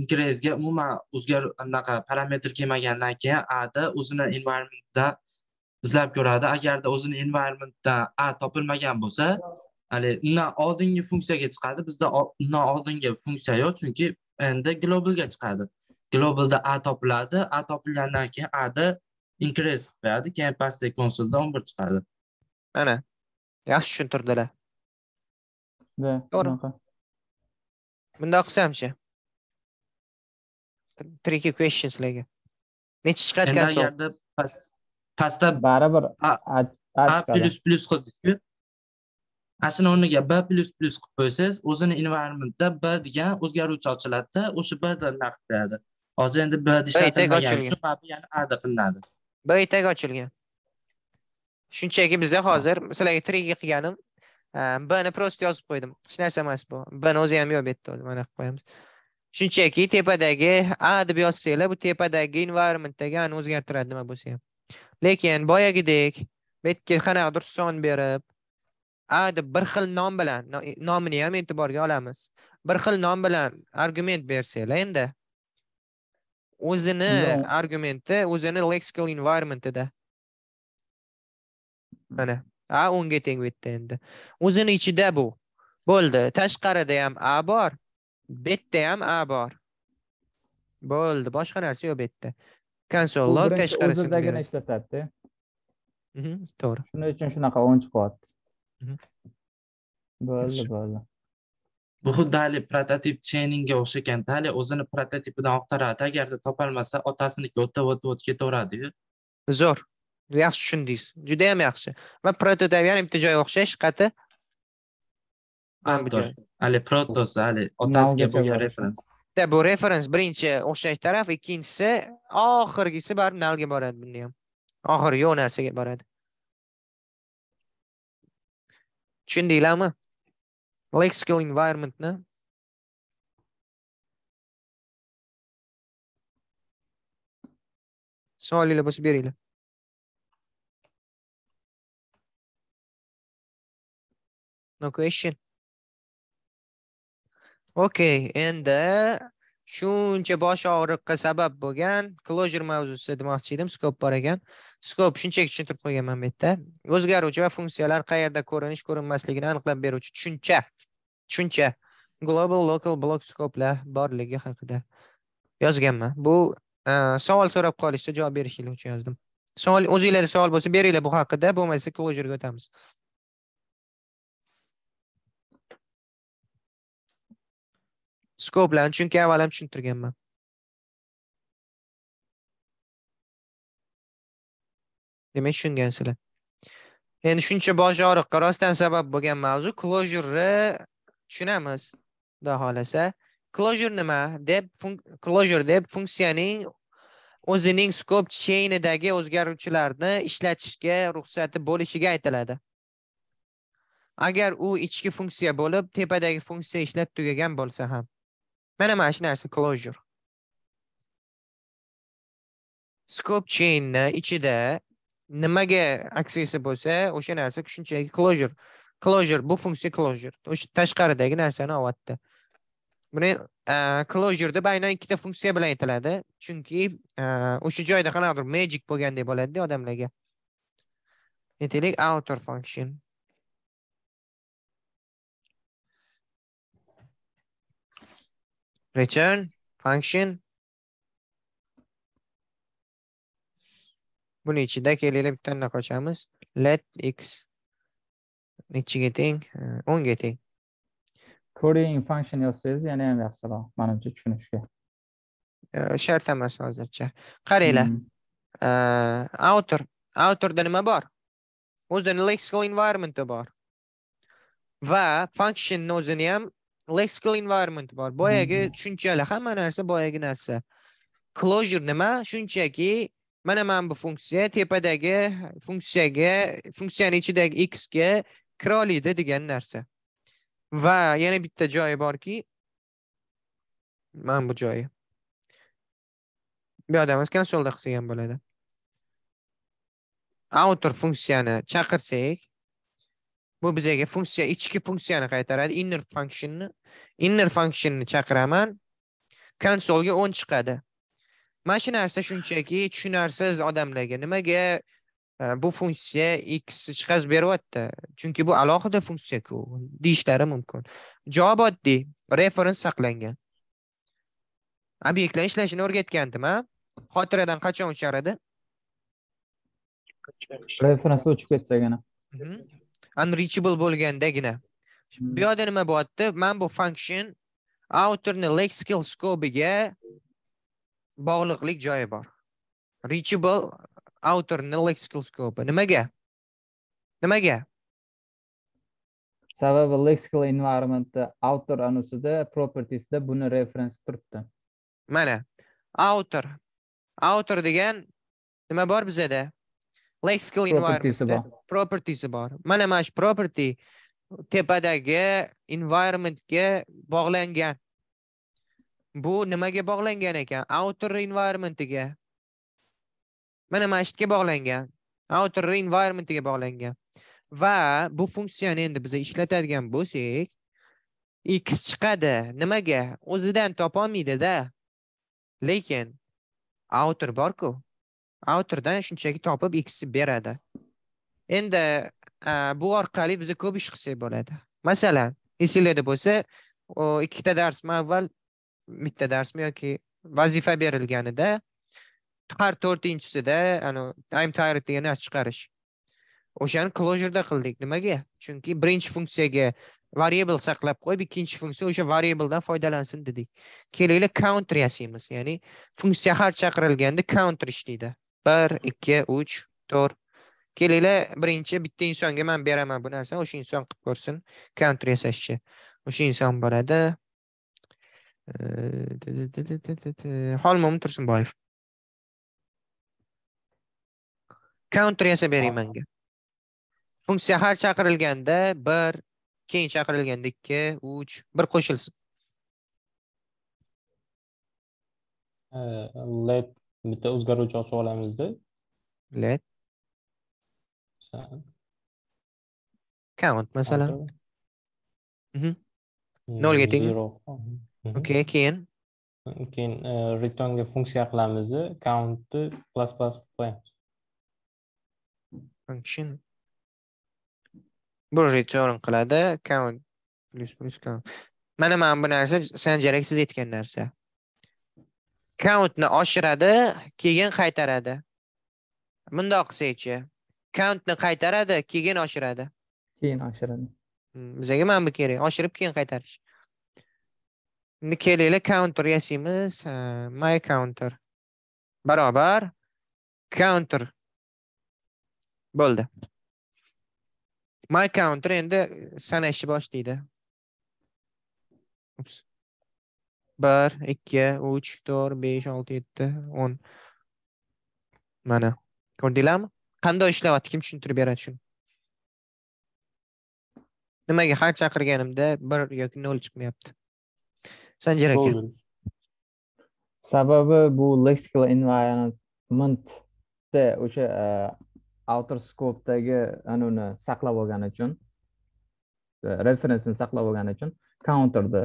ingrezga umuman o'zgar anaqa parametr kelmagandan keyin ada o'zini environmentda izlab ko'radi agarda o'zini environmentdan a topilmagan bo'lsa haligi undan oldingi funksiyaga chiqadi bizda undan oldingi funksiya yo'q chunki endi globalga chiqadi globalda a topiladi a topilgandan keyin ada increase qiladi keyin pastdagi konsolda o'n bir chiqadi ana yaxshi tushuntirdilar to'g'rimi bundoq qilsamchi 3 tricky questions lekin necha chiqadi endi past pastda baribir a plyus plyus qildikku aslini o'rniga b plyus plyus qilib qo'ysangiz o'zini environmentda b degan o'zgaruvchi ochiladi-da, o'sha bdan naqd beradi hozir endi b ishlatilmagani uchun yana ada qilinadi b tag ochilgan shunchaki bizda hozir sizlarga trigi qilganim bni просто yozib qo'ydim hech narsa emas bu bni o'zi ham yo'q bu yerda mana qilib qo'yamiz shunchaki tepadagi a deb yozsanglar bu tepadagi environmentdagi ani o'zgartiradi nima bo'lsa ham lekin boyagidek bu yerga qanaqadir son berib a deb bir xil nom bilan nomini ham e'tiborga olamiz bir xil nom bilan argument bersanglar endi o'zini argumenti o'zini lexical environmentida mana a o'nga teng bu yerda endi o'zini ichida bu bo'ldi tashqarida ham a bor bu yerda ham a bor bo'ldi boshqa narsa yo'q bu yerda konsol log tashqarisini o'zidagini ishlatadida mhm, to'g'ri shuning uchun shunaqa o'n chiqyapti mhm. bo'ldi bo'ldi bu xuddi haligi prototip cheninga o'xshagan hali o'zini prototipidan oqtaradi agarda topolmasa otasiniki o'tib o'tib o'tib ketaveradiku zo'r yaxshi tushundingiz juda yam yaxshi va prototayp ham bitta joyga o'xshash qayerda haligi protos haligi otasiga bo'lgan referens bu referens birinchi o'xshash taraf ikkinchisi oxirgisi baribir nalga boradi bunda ham oxiri yo'q narsaga boradi tushundinglarmi lexical environmentni savolinglar bo'lsa beringlar No question. Okay, endi uh, shuncha bosh og'riqqa sabab bo'lgan closure mavzusi demoqchi edim scope bor ekan scope shunchaki tushuntirib qo'yganman bu yerda o'zgaruvchi va funksiyalar qayerda ko'rinish ko'rinmasligini aniqlab beruvchi tushuncha tushuncha global local block scopelar borligi haqida yozganman bu uh, savol so'rab qolishsa javob berishinglar uchun yozdim savol o'zinglarda savol bo'lsa beringlar bu haqida bo'lmasa closure'ga o'tamiz skop chunki avval ham tushuntirganman demak tushungansizlar endi shuncha bosh og'riqqa rostdan sabab bo'lgan mavzu closureni tushunamiz xudo xohlasa closure nima deb closure deb funksiyaning o'zining scope chainidagi o'zgaruvchilarni ishlatishga ruxsati bo'lishiga aytiladi agar u ichki funksiya bo'lib tepadagi funksiya ishlab tugagan bo'lsa ham Mana mana ərsə closure. Scope chainni ichida nimaga aksesi bo'lsa, o'sha narsa shunchaki closure. Closure bu funksiya closure. O'sha tashqaridagi narsani avaddı. Buni e, closure deb aynan ikkita funksiya bilan aytiladi, chunki e, o'sha joyda qanaqadir magic bo'lgandek bo'ladi-da odamlarga. function. outer function. return function buni ichida kelinglar bitta anaqa ochamiz let x nechiga teng 10 ga teng ko'ring function yozsangiz yana ham yaxshiroq menimcha tushunishga shart emas hozircha qaranglar hmm. outer outerda nima bor O'zining lexical environmenti bor va functionni o'zini ham lexical environment bor boyagi tushunchalar hamma narsa boyagi narsa closure nima shunchaki mana mana bu funksiya tepadagi funksiyaga funksiyani ichidagi x ga kira oladi degan narsa va yana bitta joyi borki mana bu joyi bu yoqda emas konsolda qilsak ham bo'ladi outer funksiyani chaqirsak bu bizga funksiya ichki funksiyani qaytaradi inner functionni inner functionni chaqiraman konsolga 10 chiqadi mana shu narsa shunchaki tushunarsiz odamlarga nimaga e, bu funksiya x chiqazib beryapti chunki bu alohida funksiyaku deyishlari mumkin javob oddiy reference saqlangan obyektlar ishlashini o'rgatgandim a xotiradan qachon uchar edi reference o'chib ketsagina unreachable bo'lgandagina bu hmm. yoqda nima bo'lyapti man bu function outerni lexical scopiga bog'liqlik joyi bor reachable outerni lexical scopi nimaga nimaga sababi lexical environment outer anusida propertiesda buni reference turibdi mana outer outer degan nima bor bizada lexical environment eh? properties bor mana mana shu property tepadagi environmentga bog'langan bu nimaga bog'langan ekan outer environmentiga mana mana shuga bog'langan outer environmentiga bog'langan va bu funksiyani endi biz ishlatadigan bo'lsak x chiqadi nimaga o'zidan topolmaydida lekin outer borku autordan shunchaki topib ikkisi beradi endi e, bu orqali biz ko'p ish qilsak bo'ladi masalan esinglarda bo'lsa ikkita darsmi avval bitta darsmi yoki vazifa berilganida har to'rtinchisida i'm tired degan narsa chiqarish o'shani closureda qildik nimaga chunki birinchi funksiyaga variable saqlab qo'yib ikkinchi funksiya o'sha variabledan foydalansin dedik kelinglar counter yasaymiz ya'ni funksiya har chaqirilganda counter ishlaydi bir ikki uch to'rt kelinglar birinchi bitta insonga man beraman bu narsani o'sha inson qilib ko'rsin kontr yasashchi o'sha inson bo'ladi xolmomin tursunboyev kontr yasab bering menga funksiya har chaqirilganda bir keyin chaqirilganda ikki uch bir qo'shilsin let bitta o'zgaruvchi ochib olamizda kaunt count masalan nolga teng okey keyin keyin e, returnga funksiya qilamiz countni plus plus qilib qo'yamiz function bu return qiladi count plus plus count mana mana bu narsa san jaraksiz aytgan narsa countni oshiradi keyin qaytaradi bundoq qilsakchi countni qaytaradi keyin oshiradi keyin oshiradi hmm, bizaga mana bu kerak oshirib keyin qaytarish endi kelaylik counter yasaymiz my counter barobar counter bo'ldi my counter endi sanashni boshlaydi bir ikki uch to'rt besh olti yetti o'n mana ko'rdinglarmi qanday ishlayapti kim tushuntirib beradi shuni nimaga har chaqirganimda bir yoki nol chiqmayapti sanjar aka sababi bu lexical environmentda o'sha e, outer scope'dagi anavini saqlab olgani uchun e, referensini saqlab olgani uchun counterda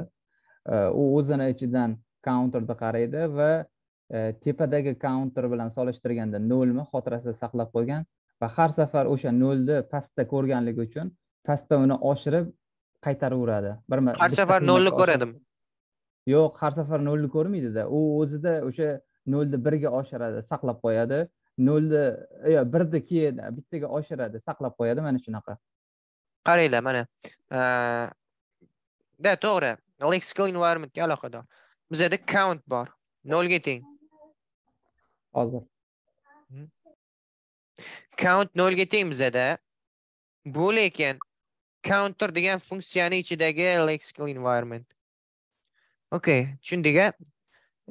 Э, u o'zini ichidan counterni qaraydi va e, tepadagi counter bilan solishtirganda nolni xotirasida saqlab qo'ygan va har safar o'sha nolni pastda ko'rganligi uchun pastda uni oshirib qaytaraveradi bir har safar nolni ko'radimi yo'q har safar nolni ko'rmaydida u o'zida o'sha nolni birga oshiradi saqlab qo'yadi nolni yo birni keyin bittaga oshiradi saqlab qo'yadi mana shunaqa qaranglar mana да to'g'ri lexical environmentga aloqador Bizda count bor 0 ga teng hozir hmm. count 0 ga teng bizda. bu lekin counter degan funksiyani ichidagi lexical environment okay tushundinga?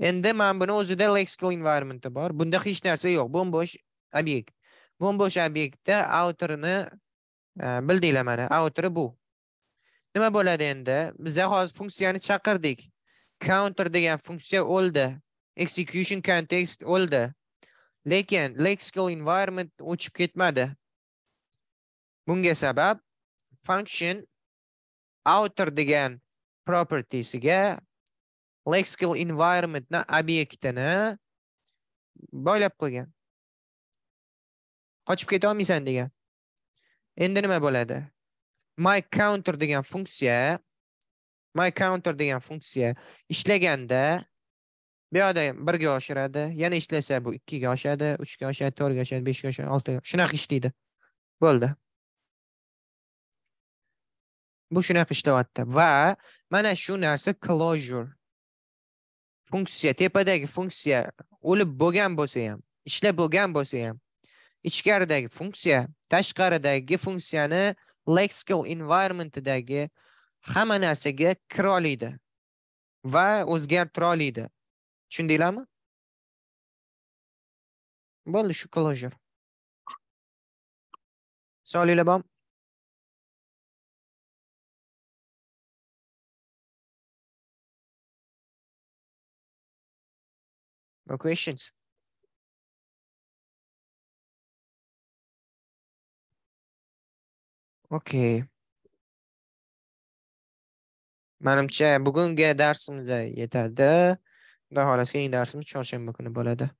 endi mana buni o'zida lexical environmenti bor bunda hech narsa yo'q bo'mbo'sh obyekt bo'mbo'sh obyektda outerni e, bildinglar mana outeri bu nima bo'ladi endi biza hozir funksiyani chaqirdik counter degan funksiya o'ldi execution context o'ldi lekin lexical environment o'chib ketmadi bunga sabab function outer degan propertysiga lexical environmentni obyektini boylab qo'ygan qochib keta olmaysan degan endi nima bo'ladi my counter degan funksiya my counter degan funksiya ishlaganda bu yoqda birga oshiradi yana ishlasa bu ikkiga oshadi uchga oshadi to'rtga oshadi beshga oshadi oltiga shunaqa ishlaydi bo'ldi bu shunaqa ishlayapti va mana shu narsa closure funksiya tepadagi funksiya o'lib bo'lgan bo'lsa ham ishlab bo'lgan bo'lsa ham ichkaridagi funksiya tashqaridagi funksiyani lexical environmentidagi hamma narsaga kira oladi va o'zgartira oladi tushundinglarmi bo'ldi shu closure savolinglar bormi No questions? Okay. Manimcha bugungi darsimiz yetadi. Xudo xohlasa, keyingi darsimiz chorshanba kuni bo'ladi.